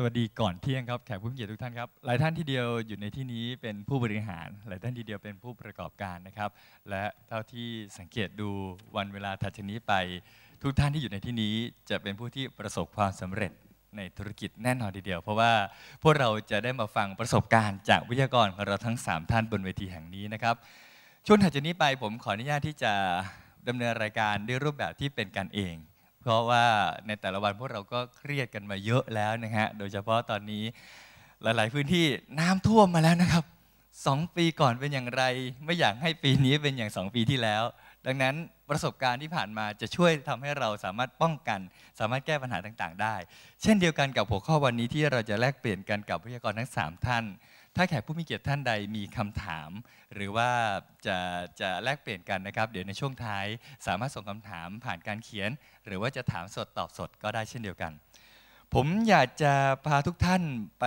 สวัสดีก่อนเที่ยงครับแขกผู้มีเกียรติทุกท่านครับหลายท่านที่เดียวอยู่ในที่นี้เป็นผู้บริหารหลายท่านที่เดียวเป็นผู้ประกอบการนะครับ และเท่าที่สังเกตดูวันเวลาถัดจากนี้ไปทุกท่านที่อยู่ในที่นี้จะเป็นผู้ที่ประสบความสำเร็จในธุรกิจแน่นอนทีเดียวเพราะว่าพวกเราจะได้มาฟังประสบการณ์จากวิทยากรของเราทั้ง 3 ท่านบนเวทีแห่งนี้นะครับช่วงถัดจากนี้ไปผมขออนุญาตที่จะดำเนินรายการด้วยรูปแบบที่เป็นการเองเพราะว่าในแต่ละวันพวกเราก็เครียดกันมาเยอะแล้วนะฮะ โดยเฉพาะตอนนี้หลาย ๆ พื้นที่น้ำท่วมมาแล้วนะครับสองปีก่อนเป็นอย่างไร ไม่อยากให้ปีนี้เป็นอย่างสองปีที่แล้ว ดังนั้นประสบการณ์ที่ผ่านมาจะช่วยทำให้เราสามารถป้องกัน สามารถแก้ปัญหาต่าง ๆ ได้ เช่นเดียวกันกับหัวข้อวันนี้ที่เราจะแลกเปลี่ยนกันกับพิยากรทั้ง 3 ท่านถ้าแขกผู้มีเกียรติท่านใดมีคำถาม หรือว่าจะจะแลกเปลี่ยนกันนะครับ เดี๋ยวในช่วงท้ายสามารถส่งคำถามผ่านการเขียน หรือว่าจะถามสดตอบสดก็ได้เช่นเดียวกัน ผมอยากจะพาทุกท่านไป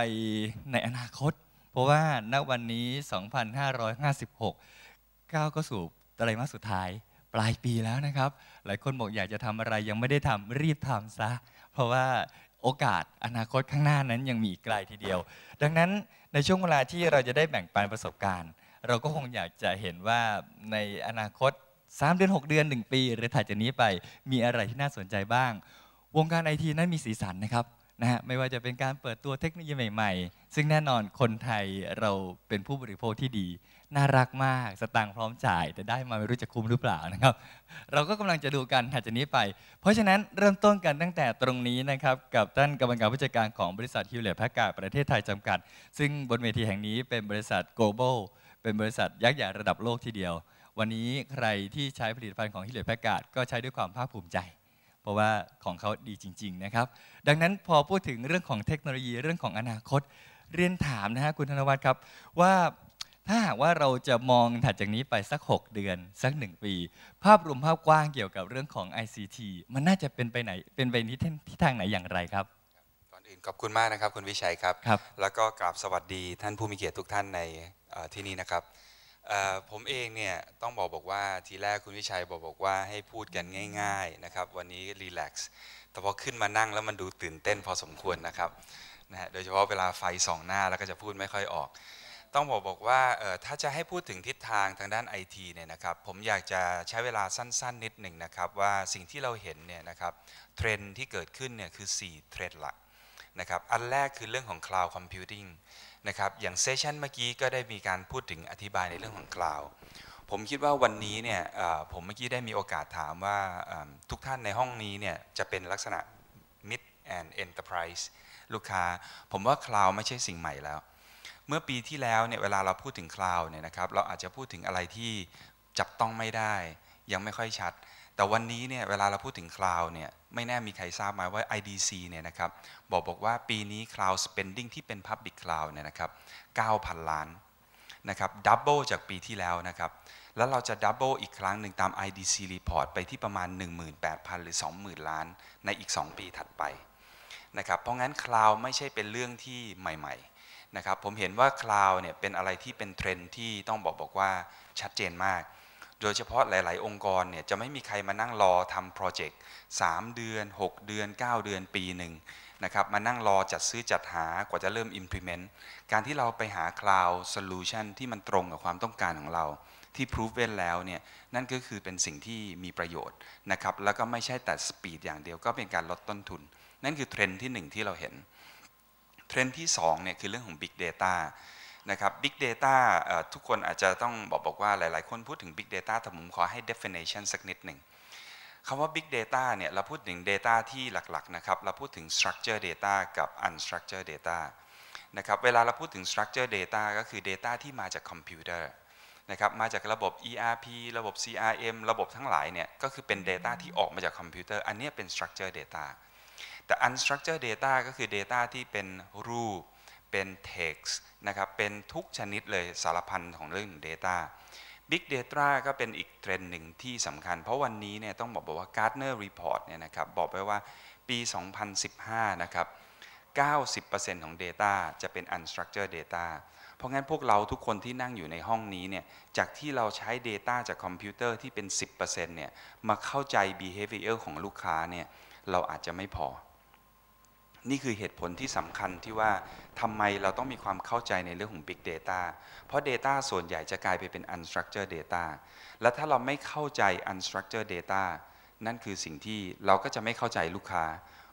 ในอนาคต เพราะว่าณวันนี้ 2556ก้าวก็สู่ไตรมาสสุดท้ายปลายปีแล้วนะครับหลายคนบอกอยากจะทำอะไรยังไม่ได้ทำรีบทำซะเพราะว่าโอกาสอนาคตข้างหน้านั้นยังมีไกลทีเดียว ดังนั้นในช่วงเวลาที่เราจะได้แบ่งปันประสบการณ์ เราก็คงอยากจะเห็นว่าในอนาคต3เดือน6เดือน1ปี หรือถัดจากนี้ไป มีอะไรที่น่าสนใจบ้าง วงการไอทีนั้นมีสีสันนะครับนะฮะไม่ว่าจะเป็นการเปิดตัวเทคโนโลยีใหม่ ๆ ซึ่งแน่นอนคนไทยเราเป็นผู้บริโภคที่ดีน่ารักมากสตางค์พร้อมจ่าย แต่ได้มาไม่รู้จะคุ้มหรือเปล่านะครับ เราก็กำลังจะดูกันถัดจากนี้ไป เพราะฉะนั้นเริ่มต้นกันตั้งแต่ตรงนี้นะครับ กับท่านกรรมการผู้จัดการของบริษัทฮิวเลตพักาประเทศไทยจำกัด ซึ่งบนเวทีแห่งนี้เป็นบริษัท global เป็นบริษัทยักษ์ใหญ่ระดับโลกทีเดียว วันนี้ใครที่ใช้ผลิตภัณฑ์ของฮิเลตพักาก็ใช้ด้วยความภาคภูมิใจ เพราะว่าของเขาดีจริงๆนะครับดังนั้นพอพูดถึงเรื่องของเทคโนโลยีเรื่องของอนาคตเรียนถามนะฮะคุณธนวัฒน์ครับ ว่าถ้าหากว่าเราจะมองถัดจากนี้ไปสัก 6 เดือนสัก1ปี ภาพรวมภาพกว้างเกี่ยวกับเรื่องของ ICT มันน่าจะเป็นไปไหนเป็นไปที่ที่ทางไหนอย่างไรครับก่อนอื่นขอบคุณมากนะครับคุณวิชัยครับรบแล้วก็กราบสวัสดีท่านผู้มีเกียรติทุกท่านในที่นี้นะครับผมเองเนี่ยต้องบอกบอกว่าทีแรกคุณวิชัยบอกบอกว่าให้พูดกันง่ายๆนะครับวันนี้รีแลกซ์ แต่พอขึ้นมานั่งแล้วมันดูตื่นเต้นพอสมควรนะครับนะฮะ โดยเฉพาะเวลาไฟส่องหน้าแล้วก็จะพูดไม่ค่อยออกต้องบอกบอกว่าถ้าจะให้พูดถึงทิศทางทางด้านไอทีเนี่ยนะครับผมอยากจะใช้เวลาสั้นๆนิดหนึ่งนะครับว่าสิ่งที่เราเห็นเนี่ยนะครับเทรนที่เกิดขึ้นเนี่ยคือ4เทรนหลักนะครับอันแรกคือเรื่องของ Cloud Computing นะครับอย่างเซสชันเมื่อกี้ก็ได้มีการพูดถึงอธิบายในเรื่องของ Cloud ผมคิดว่าวันนี้เนี่ยผมเมื่อกี้ได้มีโอกาสถามว่าทุกท่านในห้องนี้เนี่ยจะเป็นลักษณะ Mid and Enterprise ลูกค้าผมว่า Cloud ไม่ใช่สิ่งใหม่แล้วเมื่อปีที่แล้วเนี่ยเวลาเราพูดถึงคลาวเนี่ยนะครับเราอาจจะพูดถึงอะไรที่จับต้องไม่ได้ ยังไม่ค่อยชัด แต่วันนี้เนี่ยเวลาเราพูดถึงคลาวเนี่ยไม่แน่มีใครทราบไหมว่า IDC เนี่ยนะครับบอกบอกว่าปีนี้ Cloud Spending ที่เป็น Public Cloud เนี่ยนะครับ 9,000 ล้านนะครับดับเบิลจากปีที่แล้วนะครับแล้วเราจะดับเบิลอีกครั้งหนึ่งตาม IDC Report ไปที่ประมาณ 18,000 หรือ 20,000 ล้านในอีก 2 ปีถัดไปนะครับเพราะงั้นคลาวไม่ใช่เป็นเรื่องที่ใหม่ๆนะครับผมเห็นว่าคลาวเนี่ยเป็นอะไรที่เป็นเทรนที่ต้องบอกบอกว่าชัดเจนมาก โดยเฉพาะหลาย ๆ องค์กรเนี่ยจะไม่มีใครมานั่งรอทำโปรเจกต์3เดือน 6 เดือน 9 เดือนปีหนึ่งนะครับมานั่งรอจัดซื้อจัดหากว่าจะเริ่ม implement การที่เราไปหา cloud solution ที่มันตรงกับความต้องการของเรา ที่ proven แล้วเนี่ยนั่นก็คือเป็นสิ่งที่มีประโยชน์นะครับแล้วก็ไม่ใช่แต่ speed อย่างเดียวก็เป็นการลดต้นทุน นั่นคือเทรนด์ที่1ที่เราเห็นเทรนด์ที่2เนี่ยคือเรื่องของ Big Data นะครับ Big Data ทุกคนอาจจะต้องบอกบอกว่าหลายๆ คนพูดถึง Big Data แต่ผมขอให้ definition สักนิดหนึ่งคำว่า Big Data เนี่ยเราพูดถึง Data ที่หลักๆนะครับเราพูดถึง Structure Data กับ Unstructured Data นะครับเวลาเราพูดถึง Structure Data ก็คือ Data ที่มาจากคอมพิวเตอร์นะครับมาจากระบบ ERP ระบบ CRM ระบบทั้งหลายเนี่ยก็คือเป็น Data ที่ออกมาจากคอมพิวเตอร์ อันนี้เป็น Structure Data แต่ unstructured data ก็คือ data ที่เป็นรูป เป็น text นะครับ เป็นทุกชนิดเลยสารพันของเรื่อง data Big Data ก็เป็นอีกเทรนด์หนึ่งที่สำคัญ เพราะวันนี้เนี่ยต้องบอกบอกว่า Gartner Report เนี่ยนะครับบอกไว้ว่าปี 2015 นะครับ 90%ของ Data จะเป็น unstructured data เพราะงั้นพวกเราทุกคนที่นั่งอยู่ในห้องนี้เนี่ยจากที่เราใช้ Data จากคอมพิวเตอร์ที่เป็น 10%เนี่ยมาเข้าใจ behavior ของลูกค้าเนี่ยเราอาจจะไม่พอนี่คือเหตุผลที่สำคัญที่ว่าทำไมเราต้องมีความเข้าใจในเรื่องของ Big Data เพราะ Data ส่วนใหญ่จะกลายไปเป็น Unstructured Data และถ้าเราไม่เข้าใจ Unstructured Data นั่นคือสิ่งที่เราก็จะไม่เข้าใจลูกค้า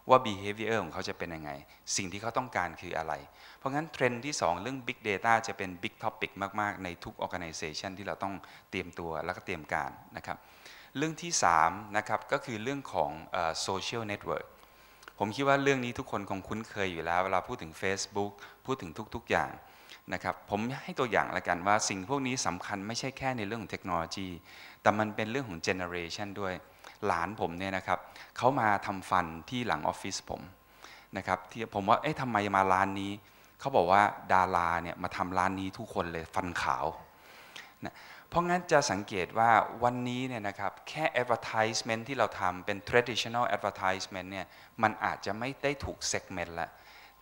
ว่า behavior ของเขาจะเป็นยังไง สิ่งที่เขาต้องการคืออะไร เพราะงั้นเทรนด์ที่ 2 เรื่อง Big Data จะเป็น Big Topic มากๆ ในทุก Organization ที่เราต้องเตรียมตัว แล้วก็เตรียมการนะครับ เรื่องที่3นะครับก็คือเรื่องของ social network ผมคิดว่าเรื่องนี้ทุกคนคงคุ้นเคยอยู่แล้วเวลาพูดถึง Facebook พูดถึงทุก ๆอย่างนะครับผมให้ตัวอย่างละกันว่า สิ่งพวกนี้สำคัญไม่ใช่แค่ในเรื่องของเทคโนโลยีแต่มันเป็นเรื่องของเจเนอเรชันด้วยหลานผมเนี่ยนะครับเขามาทำฟันที่หลังออฟฟิศผมนะครับที่ผมว่าเอ๊ะทำไมมาร้านนี้เขาบอกว่าดาราเนี่ยมาทำร้านนี้ทุกคนเลยฟันขาวนะเพราะงั้นจะสังเกตว่าวันนี้เนี่ยนะครับแค่ advertisement ที่เราทำเป็น traditional advertisement เนี่ยมันอาจจะไม่ได้ถูก segment ละ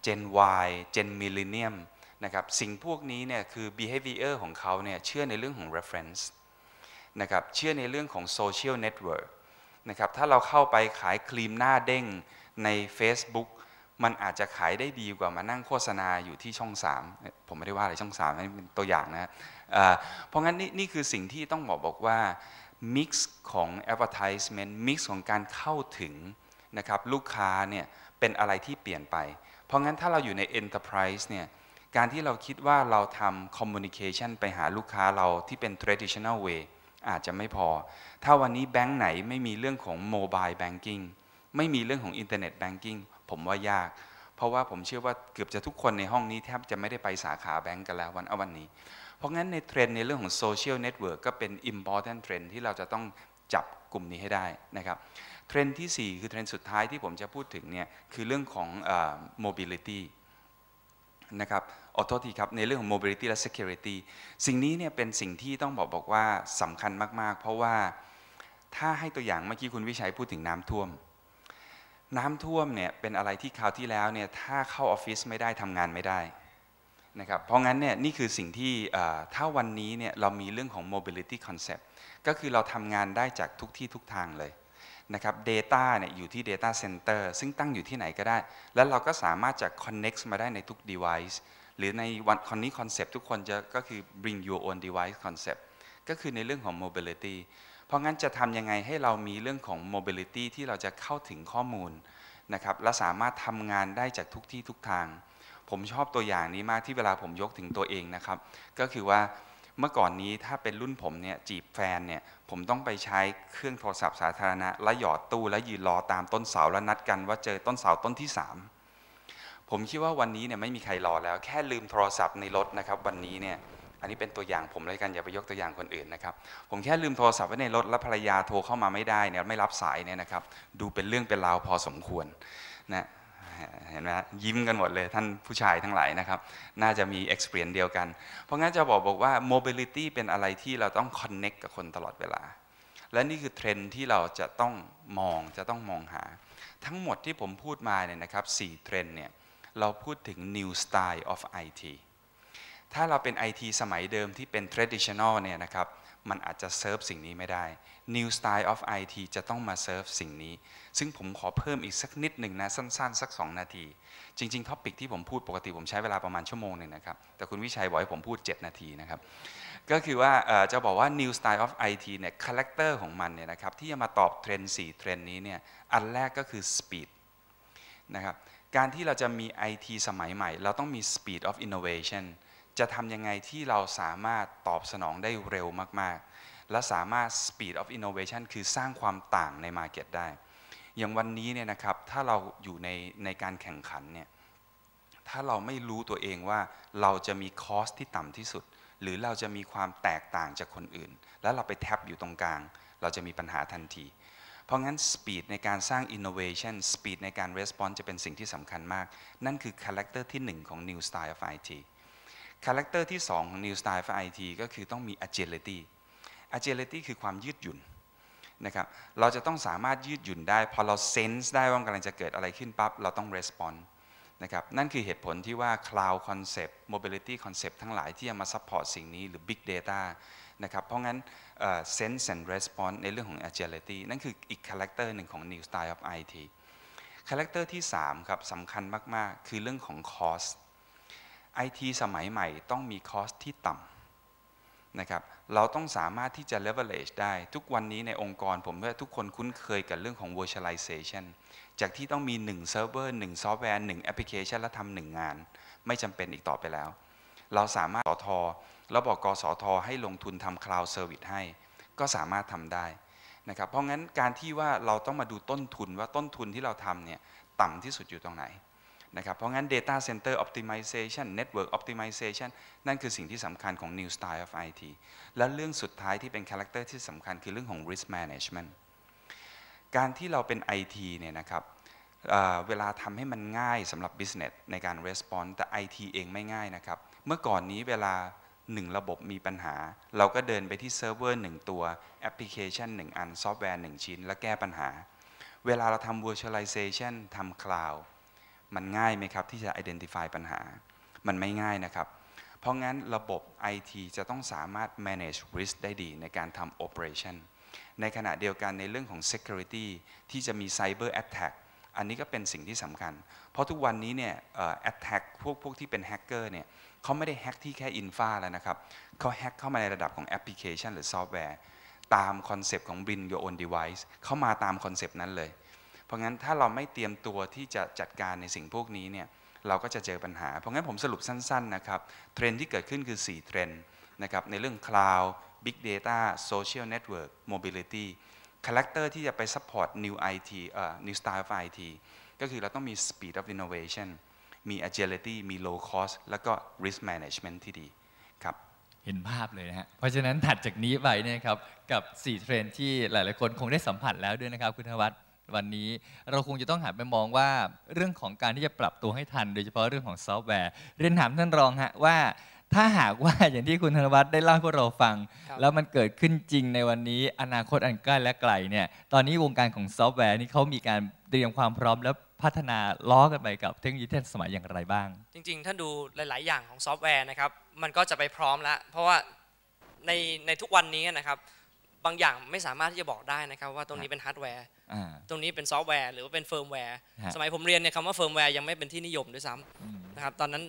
Gen Y Gen Millennium นะครับสิ่งพวกนี้เนี่ยคือ behavior ของเขาเนี่ยเชื่อในเรื่องของ reference นะครับเชื่อในเรื่องของ social network นะครับถ้าเราเข้าไปขายครีมหน้าเด้งใน Facebook มันอาจจะขายได้ดีกว่ามานั่งโฆษณาอยู่ที่ช่อง 3 ผมไม่ได้ว่าอะไรช่อง3นี่เป็นตัวอย่างนะเพราะงั้นนี่นี่คือสิ่งที่ต้องบอกบอกว่ามิกซ์ของ advertisement มิกซ์ของการเข้าถึงนะครับลูกค้าเนี่ยเป็นอะไรที่เปลี่ยนไป เพราะงั้นถ้าเราอยู่ใน enterprise เนี่ยการที่เราคิดว่าเราทำ communication ไปหาลูกค้าเราที่เป็น traditional way อาจจะไม่พอ ถ้าวันนี้แบงค์ไหนไม่มีเรื่องของ mobile banking ไม่มีเรื่องของ internet banking ผมว่ายากเพราะว่าผมเชื่อว่าเกือบจะทุกคนในห้องนี้แทบจะไม่ได้ไปสาขาแบงก์กันแล้ววันอวันนี้ เพราะงั้นในเทรนด์ในเรื่องของโซเชียลเน็ตเวิร์กก็เป็น important เทรนที่เราจะต้องจับกลุ่มนี้ให้ได้นะครับเทรนด์ที่4 คือเทรนด์สุดท้ายที่ผมจะพูดถึงเนี่ยคือเรื่องของเอ mobility นะครับออโตทีครับในเรื่องของ mobility และ security สิ่งนี้เนี่ยเป็นสิ่งที่ต้องบอกบอกว่าสำคัญมากๆ เพราะว่าถ้าให้ตัวอย่างเมื่อกี้คุณวิชัยพูดถึงน้ำท่วมน้ำท่วมเนี่ยเป็นอะไรที่คราวที่แล้วเนี่ยถ้าเข้าออฟฟิศไม่ได้ทำงานไม่ได้นะครับเพราะงั้นเนี่ยนี่คือสิ่งที่ถ้าวันนี้เนี่ยเรามีเรื่องของ mobility concept ก็คือเราทำงานได้จากทุกที่ทุกทางเลยนะครับ Data เนี่ยอยู่ที่ Data Center ซึ่งตั้งอยู่ที่ไหนก็ได้ แล้วเราก็สามารถจะ connect มาได้ในทุก device หรือในวันคนนี้คอนเซปต์ทุกคนจะก็คือ bring your own device concept ก็คือในเรื่องของ mobility เพราะงั้นจะทำยังไงให้เรามีเรื่องของ mobility ที่เราจะเข้าถึงข้อมูลนะครับและสามารถทำงานได้จากทุกที่ทุกทาง ผมชอบตัวอย่างนี้มากที่เวลาผมยกถึงตัวเองนะครับ ก็คือว่าเมื่อก่อนนี้ถ้าเป็นรุ่นผมเนี่ยจีบแฟนเนี่ยผมต้องไปใช้เครื่องโทรศัพท์สาธารณะและหยอดตู้และยืนรอตามต้นเสาและนัดกันว่าเจอต้นเสาต้นที่ 3 ผมคิดว่าวันนี้เนี่ยไม่มีใครรอแล้ว แค่ลืมโทรศัพท์ในรถนะครับวันนี้เนี่ยอันนี้เป็นตัวอย่างผมเลยกันอย่าไปยกตัวอย่างคนอื่นนะครับ ผมแค่ลืมโทรศัพท์ไว้ในรถ แล้วภรรยาโทรเข้ามาไม่ได้เนี่ยไม่รับสายเนี่ยนะครับ ดูเป็นเรื่องเป็นราวพอสมควรนะเห็นไหมยิ้มกันหมดเลย ท่านผู้ชายทั้งหลายนะครับ น่าจะมี experience เดียวกัน เพราะงั้นจะบอกบอกว่า mobility เป็นอะไรที่เราต้อง connect กับคนตลอดเวลา และนี่คือเทรนที่เราจะต้องมองจะต้องมองหาทั้งหมดที่ผมพูดมาเนี่ยนะครับ4เทรนเนี่ยเราพูดถึง new style of IT ถ้าเราเป็น IT สมัยเดิมที่เป็น traditional เนี่ยนะครับ มันอาจจะเซิร์ฟสิ่งนี้ไม่ได้ New Style of IT จะต้องมาเซิร์ฟสิ่งนี้ ซึ่งผมขอเพิ่มอีกสักนิดหนึ่งนะสั้นๆสัก 2 นาที จริงๆท็อปิกที่ผมพูดปกติผมใช้เวลาประมาณชั่วโมงหนึ่งนะครับ แต่คุณวิชัยบอกให้ผมพูด 7 นาทีนะครับ ก็คือว่าจะบอกว่า New Style of IT เนี่ย คาแรคเตอร์ของมันเนี่ยนะครับที่จะมาตอบเทรนด์4เทรนด์นี้เนี่ย อันแรกก็คือ Speed นะครับ การที่เราจะมี IT สมัยใหม่ เราต้องมี Speed of Innovation เจะทำยังไงที่เราสามารถตอบสนองได้เร็วมาก ๆ และสามารถ speed of innovation คือสร้างความต่างใน market ได้ อย่างวันนี้เนี่ยนะครับ ถ้าเราอยู่ในในการแข่งขันเนี่ย ถ้าเราไม่รู้ตัวเองว่าเราจะมีคอสที่ต่ำที่สุด หรือเราจะมีความแตกต่างจากคนอื่น แล้วเราไปแท็บอยู่ตรงกลาง เราจะมีปัญหาทันที เพราะงั้นสปีดในการสร้าง innovation สปีดในการ r e s p o n ส์จะเป็นสิ่งที่สำคัญมาก นั่นคือคาแรคเตอร์ที่ 1 ของ new style of IT คาแรคเตอร์ที่ 2 ของ New Style for IT ก็คือต้องมี agility agility คือความยืดหยุ่นนะครับเราจะต้องสามารถยืดหยุ่นได้ พอเราเซนส์ได้ว่ากำลังจะเกิดอะไรขึ้นปั๊บ เราต้อง respond นะครับนั่นคือเหตุผลที่ว่า cloud concept mobility concept ทั้งหลายที่จะมา support สิ่งนี้ หรือ big data นะครับเพราะงั้น sense and response ในเรื่องของ agility นั่นคืออีกคาแรคเตอร์หนึ่งของ new style of IT คาแรคเตอร์ที่3ครับสำคัญมาก ๆ คือเรื่องของ cost ไอทีสมัยใหม่ต้องมีคอสที่ต่ำนะครับเราต้องสามารถที่จะ leverage ได้ทุกวันนี้ในองค์กรผมว่าทุกคนคุ้นเคยกับเรื่องของ virtualization จากที่ต้องมี 1 server 1 software 1 application และทำหนึ่งงาน ไม่จำเป็นอีกต่อไปแล้ว เราสามารถสอทอแล้วบอกกสอทอให้ลงทุนทำ cloud service ให้ ก็สามารถทำได้นะครับเพราะงั้นการที่ว่าเราต้องมาดูต้นทุนว่าต้นทุนที่เราทำเนี่ยต่ำที่สุดอยู่ตรงไหนนะครับเพราะงั้น Data Center Optimization Network Optimization นั่นคือสิ่งที่สำคัญของ New Style of IT และเรื่องสุดท้ายที่เป็นคาแรคเตอร์ที่สำคัญคือเรื่องของ Risk Management การที่เราเป็น IT เนี่ยนะครับเเวลาทำให้มันง่ายสำหรับ Business ในการ Response แต่ IT เองไม่ง่ายนะครับเมื่อก่อนนี้เวลาหนึ่งระบบมีปัญหา เราก็เดินไปที่เซิร์ฟเวอร์หนึ่งตัวแอปพลิเคชันหนึ่งอันซอฟต์แวร์หนึ่งชิ้น แล้วแก้ปัญหา เวลาเราทำ virtualization ทำ cloud มันง่ายไหมครับที่จะ identify ปัญหา มันไม่ง่ายนะครับ เพราะงั้นระบบ IT จะต้องสามารถ manage risk ได้ดีในการทำ operation ในขณะเดียวกันในเรื่องของ security ที่จะมี cyber attack อันนี้ก็เป็นสิ่งที่สำคัญ เพราะทุกวันนี้เนี่ย attack พวกพวกที่เป็นแฮกเกอร์เนี่ยเขาไม่ได้แฮกที่แค่อินฟาแล้วนะครับ เขาแฮกเข้ามาในระดับของแอปพลิเคชันหรือซอฟต์แวร์ตามคอนเซปต์ของ Bring Your Own Device เข้ามาตามคอนเซปต์นั้นเลยเพราะงั้น ถ้าเราไม่เตรียมตัวที่จะจัดการในสิ่งพวกนี้เนี่ยเราก็จะเจอปัญหา เพราะงั้นผมสรุปสั้น ๆ นะครับ เทรนที่เกิดขึ้นคือ 4 เทรนนะครับในเรื่อง Cloud Big Data Social Network Mobility คาแรคเตอร์ที่จะไป support new IT เอ่อ new style of IT ก็คือเราต้องมี speed of innovation มี agility มี low cost แล้วก็ risk management ที่ดีครับ เห็นภาพเลยนะฮะเพราะฉะนั้น ถัดจากนี้ไปเนี่ยครับกับ 4เทรนที่หลายๆคนคงได้สัมผัสแล้วด้วยนะครับคุณธวัฒน์วันนี้เราคงจะต้องหันไปมองว่าเรื่องของการที่จะปรับตัวให้ทัน โดยเฉพาะเรื่องของซอฟต์แวร์เรียนถามท่านรองฮะว่า ถ้าหากว่าอย่างที่คุณธนวัฒน์ได้เล่าให้พวกเราฟัง แล้วมันเกิดขึ้นจริง ในวันนี้อนาคตอันใกล้และไกลเนี่ย ตอนนี้วงการของซอฟต์แวร์นี่เขามีการเตรียมความพร้อมแล้วพัฒนาล้อกันไปกับเทคโนโลยีทันสมัยอย่างไรบ้าง จริงๆท่านดูหลาย ๆอย่างของซอฟต์แวร์นะครับ มันก็จะไปพร้อมแล้ว เพราะว่าในในทุกวันนี้นะครับบางอย่างไม่สามารถที่จะบอกได้นะครับ ว่าตรงนี้เป็นฮาร์ดแวร์ตรงนี้เป็นซอฟต์แวร์หรือว่าเป็นเฟิร์มแวร์สมัยผมเรียนเนี่ยคำว่าเฟิร์มแวร์ยังไม่เป็นที่นิยมด้วยซ้ำนะครับตอนนั้น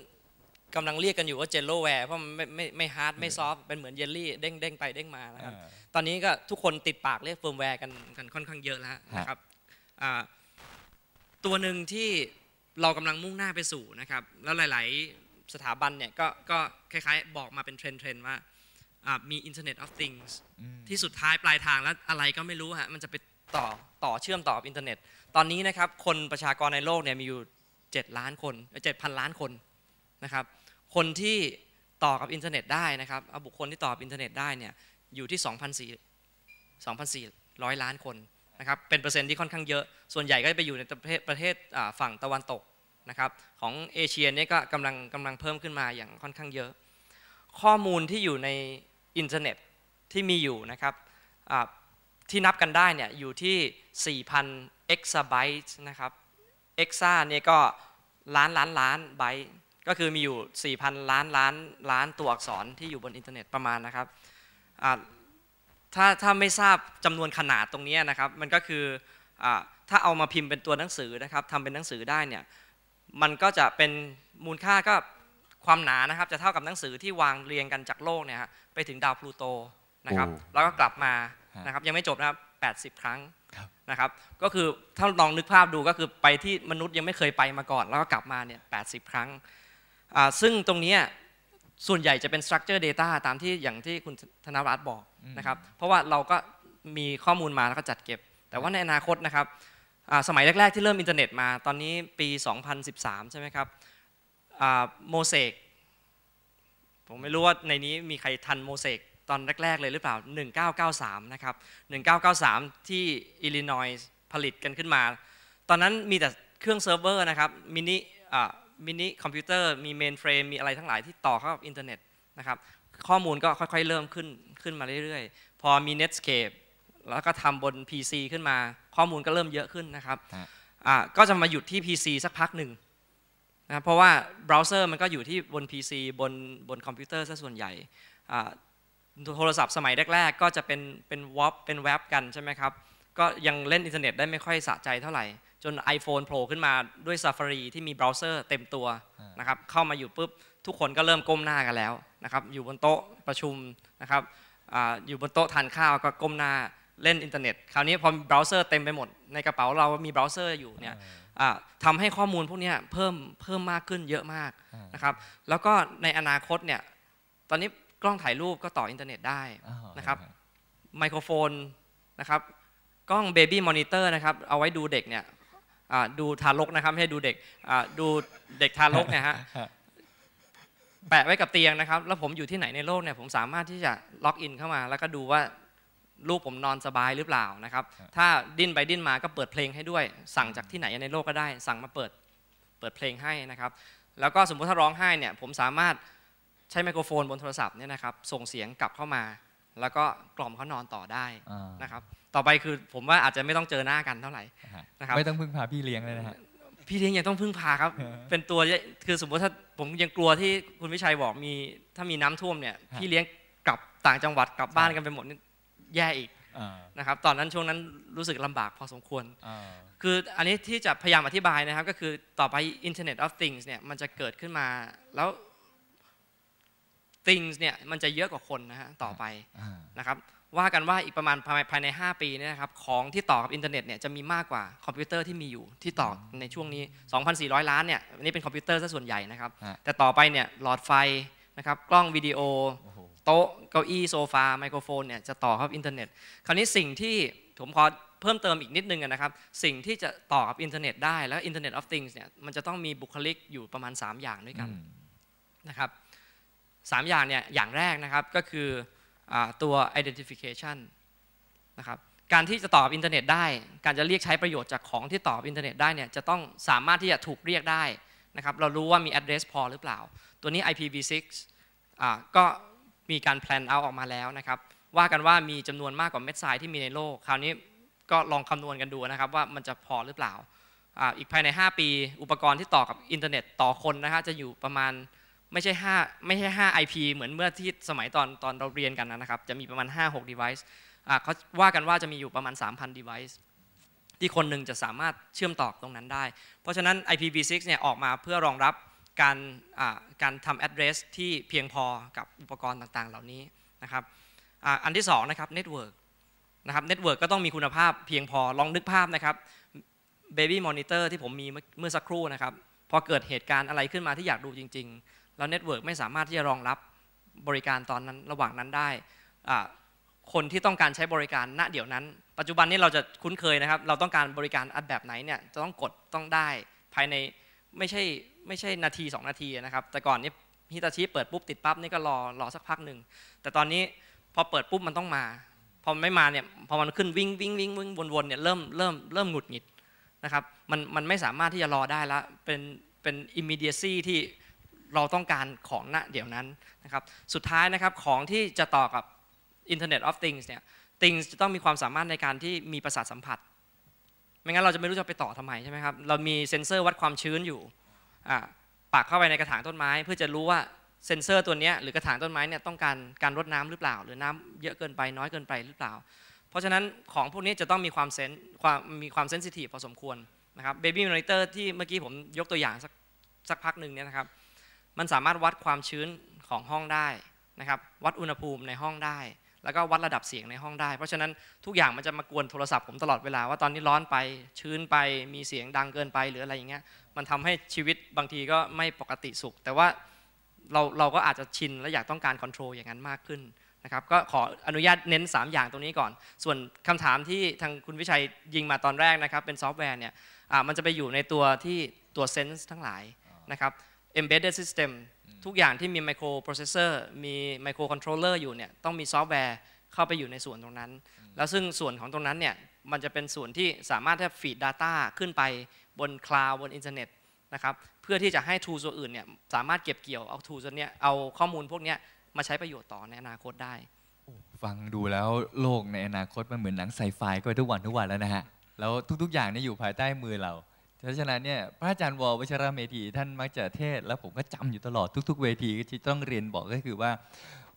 กำลังเรียกกันอยู่ว่าเจลโลแวร์เพราะมันไม่ไม่ไม่ฮาร์ดไม่ซอฟต์เป็นเหมือนเยลลี่เด้งเด้งไปเด้งมานะครับตอนนี้ก็ทุกคนติดปากเรียกเฟิร์มแวร์กันกันค่อนข้างเยอะแล้วนะครับตัวหนึ่งที่เรากำลังมุ่งหน้าไปสู่นะครับแล้วหลาย ๆ สถาบันเนี่ยก็ก็คล้าย ๆบอกมาเป็นเทรนด์ว่ามี Internet of Things ที่สุดท้ายปลายทางแล้วอะไรก็ไม่รู้ฮะมันจะไปต่อต่อเชื่อมต่ออินเทอร์เน็ต ตอนนี้นะครับคนประชากรในโลกเนี่ยมีอยู่ 7 ล้านคน7,000ล้านคนนะครับ คนที่ต่อกับอินเทอร์เน็ตได้นะครับบุคคลที่ต่อกับอินเทอร์เน็ตได้เนี่ยอยู่ที่2,400 2,400 ล้านคนนะครับเป็นเปอร์เซ็นต์ที่ค่อนข้างเยอะส่วนใหญ่ก็จะไปอยู่ในประเทศประเทศฝั่งตะวันตกนะครับ ของเอเชียเนี่ยก็กำลังกำลังเพิ่มขึ้นมาอย่างค่อนข้างเยอะ ข้อมูลที่อยู่ในอินเทอร์เน็ตที่มีอยู่นะครับที่นับกันได้เนี่ยอยู่ที่ 4,000 e x a b y t e ์นะครับ exa เนี่ยก็ล้านล้านล้านไบต์ก็คือมีอยู่ 4,000 ล้านล้านล้านตัวอักษรที่อยู่บนอินเทอร์เน็ตประมาณนะครับถ้าถ้าไม่ทราบจำนวนขนาดตรงนี้นะครับ มันก็คืออถ้าเอามาพิมพ์เป็นตัวหนังสือนะครับทำเป็นหนังสือได้เนี่ยมันก็จะเป็นมูลค่าก็ความหนานะครับจะเท่ากับหนังสือที่วางเรียงกันจากโลกเนี่ยไปถึงดาวพลูโตนะครับแล้วก็กลับมานะครับยังไม่จบนะครับ 80 ครั้งนะครับก็คือถ้าลองนึกภาพดูก็คือไปที่มนุษย์ยังไม่เคยไปมาก่อน แล้วก็กลับมาเนี่ย80 ครั้งซึ่งตรงนี้ส่วนใหญ่จะเป็น structure data ตามที่อย่างที่คุณธนรัตน์บอกนะครับเพราะว่าเราก็มีข้อมูลมาแล้วก็จัดเก็บ แต่ว่าในอนาคตนะครับสมัยแรกๆที่เริ่มอินเทอร์เน็ต มาตอนนี้ปี 2013ใช่ไหมครับโมเสกผมไม่รู้ว่าในนี้มีใครทันโมเสกตอนแรกๆเลยหรือเปล่า 1993 นะครับ 1993 ที่อิลลินอยส์ผลิตกันขึ้นมา ตอนนั้นมีแต่เครื่องเซิร์ฟเวอร์นะครับมินิมินิคอมพิวเตอร์มีเมนเฟรม มีอะไรทั้งหลายที่ต่อเข้ากับอินเทอร์เน็ตนะครับข้อมูลก็ค่อยๆเริ่มขึ้นขึ้นมาเรื่อยๆ พอมี Netscape แล้วก็ทำบน PC ขึ้นมา ข้อมูลก็เริ่มเยอะขึ้นนะครับก็จะมาหยุดที่ PC สักพักหนึ่งนะเพราะว่าเบราว์เซอร์มันก็อยู่ที่บน PC บนบนคอมพิวเตอร์ซะส่วนใหญ่โทรศัพท์สมัยแรกๆ ก็จะเป็นเป็นวอปเป็นเว็บกันใช่ไหมครับ ก็ยังเล่นอินเทอร์เน็ตได้ไม่ค่อยสะใจเท่าไหร่ จน iPhone โผล่ขึ้นมาด้วย Safari ที่มีเบราว์เซอร์เต็มตัวนะครับเข้ามาอยู่ปุ๊บ ทุกคนก็เริ่มก้มหน้ากันแล้วนะครับอยู่บนโต๊ะประชุมนะครับออยู่บนโต๊ะทานข้าวก็ก้มหน้าเล่นอินเทอร์เน็ตคราวนี้พอเบราว์เซอร์เต็มไปหมดในกระเป๋าเรามีเบราว์เซอร์อยู่เนี่ยทำให้ข้อมูลพวกนี้เพิ่มเพิ่มมากขึ้นเยอะมากนะครับ แล้วก็ในอนาคตเนี่ยตอนนี้กล้องถ่ายรูปก็ต่ออินเทอร์เน็ตได้นะครับ ไมโครโฟนนะครับ กล้องเบบี้มอนิเตอร์นะครับเอาไว้ดูเด็กเนี่ยดูทารกนะครับให้ดูเด็กดูเด็กทารกเนี่ยฮะแปะไว้กับเตียงนะครับ แล้วผมอยู่ที่ไหนในโลกเนี่ยผมสามารถที่จะล็อกอินเข้ามา แล้วก็ดูว่าลูกผมนอนสบายหรือเปล่านะครับถ้าดิ้นไปดิ้นมาก็เปิดเพลงให้ด้วย สั่งจากที่ไหนในโลกก็ได้ สั่งมาเปิดเปิดเพลงให้นะครับแล้วก็สมมุติถ้าร้องไห้เนี่ยผมสามารถใช้ไมโครโฟนบนโทรศัพท์เนี่ยนะครับส่งเสียงกลับเข้ามา แล้วก็กล่อมเขานอนต่อได้นะครับต่อไปคือผมว่าอาจจะไม่ต้องเจอหน้ากันเท่าไหร่นะครับไม่ต้องพึ่งพาพี่เลี้ยงเลยนะฮะพี่เลี้ยงยังต้องพึ่งพาครับเป็นตัวคือสมมติถ้าผมยังกลัวที่คุณวิชัยบอกมีถ้ามีน้ำท่วมเนี่ยพี่เลี้ยงกลับต่างจังหวัดกลับบ้านกันไปหมดแย่อีกนะครับตอนนั้นช่วงนั้นรู้สึกลำบากพอสมควรคืออันนี้ที่จะพยายามอธิบายนะครับ ก็คือต่อไป Internet of Things เนี่ยมันจะเกิดขึ้นมา แล้ว things เนี่ยมันจะเยอะกว่าคนนะฮะต่อไปนะครับว่ากันว่าอีกประมาณภายใน 5 ปีนี่นะครับ ของที่ต่อกับอินเทอร์เน็ตเนี่ยจะมีมากกว่าคอมพิวเตอร์ที่มีอยู่ที่ต่อในช่วงนี้ 2,400 ล้านเนี่ยนี่เป็นคอมพิวเตอร์ซะส่วนใหญ่นะครับแต่ต่อไปเนี่ยหลอดไฟนะครับกล้องวิดีโอโต๊ะเก้าอี้โซฟาไมโครโฟนเนี่ยจะต่อครับอินเทอร์เน็ตคราวนี้สิ่งที่ ผมขอเพิ่มเติมอีกนิดนึงนะครับ สิ่งที่จะต่อกับอินเทอร์เน็ตได้ แล้วอินเทอร์เน็ตออฟทิงส์เนี่ยมันจะต้องมีบุคลิกอยู่ประมาณ 3 อย่างด้วยกันนะครับสอย่างเนี่ยอย่างแรกนะครับก็คืออตัว identification นะครับการที่จะตอบอินเทอร์เน็ตได้ การจะเรียกใช้ประโยชน์จากของที่ตอบอินเทอร์เน็ตได้เนี่ยจะต้องสามารถที่จะถูกเรียกได้นะครับเรารู้ว่ามี address พอหรือเปล่า ตัวนี้ IPv6 ก็มีการแพลนเอาออกมาแล้วนะครับ ว่ากันว่ามีจำนวนมากกว่าเม็ดทรายที่มีในโลก คราวนี้ก็ลองคำนวณกันดูนะครับว่ามันจะพอหรือเปล่า อีกภายใน 5 ปีอุปกรณ์ที่ต่อกับอินเทอร์เน็ตต่อคนนะครจะอยู่ประมาณไม่ใช่ 5 ไม่ใช่ 5 IP เหมือนเมื่อที่สมัยตอนตอนเราเรียนกันนะครับ จะมีประมาณ 5-6 device เขาว่ากันว่าจะมีอยู่ประมาณ 3,000 device ที่คนหนึ่งจะสามารถเชื่อมต่อตรงนั้นได้ เพราะฉะนั้น IPv6 เนี่ยออกมาเพื่อรองรับการการทำ address ที่เพียงพอกับอุปกรณ์ต่างๆ เหล่านี้นะครับ อันที่2นะครับ network นะครับ network ก็ต้องมีคุณภาพเพียงพอลองนึกภาพนะครับ baby monitor ที่ผมมีเมื่อสักครู่นะครับพอเกิดเหตุการณ์อะไรขึ้นมาที่อยากดูจริง ๆ แล้วเน็ตเวิร์กไม่สามารถที่จะรองรับบริการตอนนั้นระหว่างนั้นได้คนที่ต้องการใช้บริการ ณเดี๋ยวนั้น ปัจจุบันนี้เราจะคุ้นเคยนะครับ เราต้องการบริการอัดแบบไหนเนี่ยจะต้องกดต้องได้ภายในไม่ใช่ไม่ใช่นาที 2 นาทีนะครับแต่ก่อนนี้ฮิตาชิเปิดปุ๊บติดปั๊บนี่ก็รอรอสักพักหนึ่งแต่ตอนนี้พอเปิดปุ๊บมันต้องมา พอมันไม่มาเนี่ยพอมันขึ้นวิ่งวิ่งวิ่งวิ่งวนๆเนี่ยเริ่มเริ่มเริ่มหงุดหงิดนะครับมันมันไม่สามารถที่จะรอได้ละเป็นเป็น immediacy ที่เราต้องการของณเดี๋ยวนั้นนะครับสุดท้ายนะครับของที่จะต่อกับ Internet of Things เนี่ย Things จะต้องมีความสามารถในการที่มีประสาทสัมผัส ไม่งั้นเราจะไม่รู้จะไปต่อทำไมใช่ไหมครับเรามีเซ็นเซอร์วัดความชื้นอยู่ปักเข้าไปในกระถางต้นไม้ เพื่อจะรู้ว่าเซนเซอร์ตัวนี้หรือกระถางต้นไม้เนี่ยต้องการการรดน้ำหรือเปล่า หรือน้ำเยอะเกินไป น้อยเกินไปหรือเปล่า เพราะฉะนั้นของพวกนี้จะต้องมีความเซนความมีความเซนซิทีฟพอสมควรนะครับเบบี้มอนิเตอร์ที่เมื่อกี้ผมยกตัวอย่างสักสักพักหนึ่งเนี่ยนะครับ มันสามารถวัดความชื้นของห้องได้นะครับวัดอุณหภูมิในห้องได้แล้วก็วัดระดับเสียงในห้องได้เพราะฉะนั้นทุกอย่างมันจะมากวนโทรศัพท์ผมตลอดเวลาว่า ตอนนี้ร้อนไปชื้นไปมีเสียงดังเกินไปหรืออะไรอย่างเงี้ยมันทำให้ชีวิตบางทีก็ไม่ปกติสุข แต่ว่าเราเราก็อาจจะชินและอยากต้องการคอนโทรลอย่างนั้นมากขึ้นนะครับก็ขออนุญาตเน้น 3 อย่างตรงนี้ก่อน ส่วนคำถามที่ทางคุณวิชัยยิงมาตอนแรกนะครับ เป็นซอฟต์แวร์เนี่ยมันจะไปอยู่ในตัวที่ตัวเซนส์ทั้งหลายนะครับ embedded system ทุกอย่างที่มีไมโครโปรเซสเซอร์มีไมโครคอนโทรลเลอร์อยู่เนี่ยต้องมีซอฟต์แวร์เข้าไปอยู่ในส่วนตรงนั้น แล้วซึ่งส่วนของตรงนั้นเนี่ยมันจะเป็นส่วนที่สามารถที่จะฟีด Data ขึ้นไปบนคลาวด์บนอินเทอร์เน็ตนะครับเพื่อที่จะให้ทูตัวอื่นเนี่ยสามารถเก็บเกี่ยวเอาทูตัวเนี้ยเอาข้อมูลพวกเนี้ยมาใช้ประโยชน์ต่อในอนาคตได้ฟังดูแล้วโลกในอนาคตมันเหมือนหนังไซไฟก็ทุกวันทุกวันแล้วนะฮะแล้วทุก ๆอย่างเนี่ยอยู่ภายใต้มือเราเพราะฉะนั้นเนี่ยพระอาจารย์วอวชรเมธีท่านมักจะเทศแล้วผมก็จำอยู่ตลอดทุกๆเวทีที่ต้องเรียนบอกก็คือว่า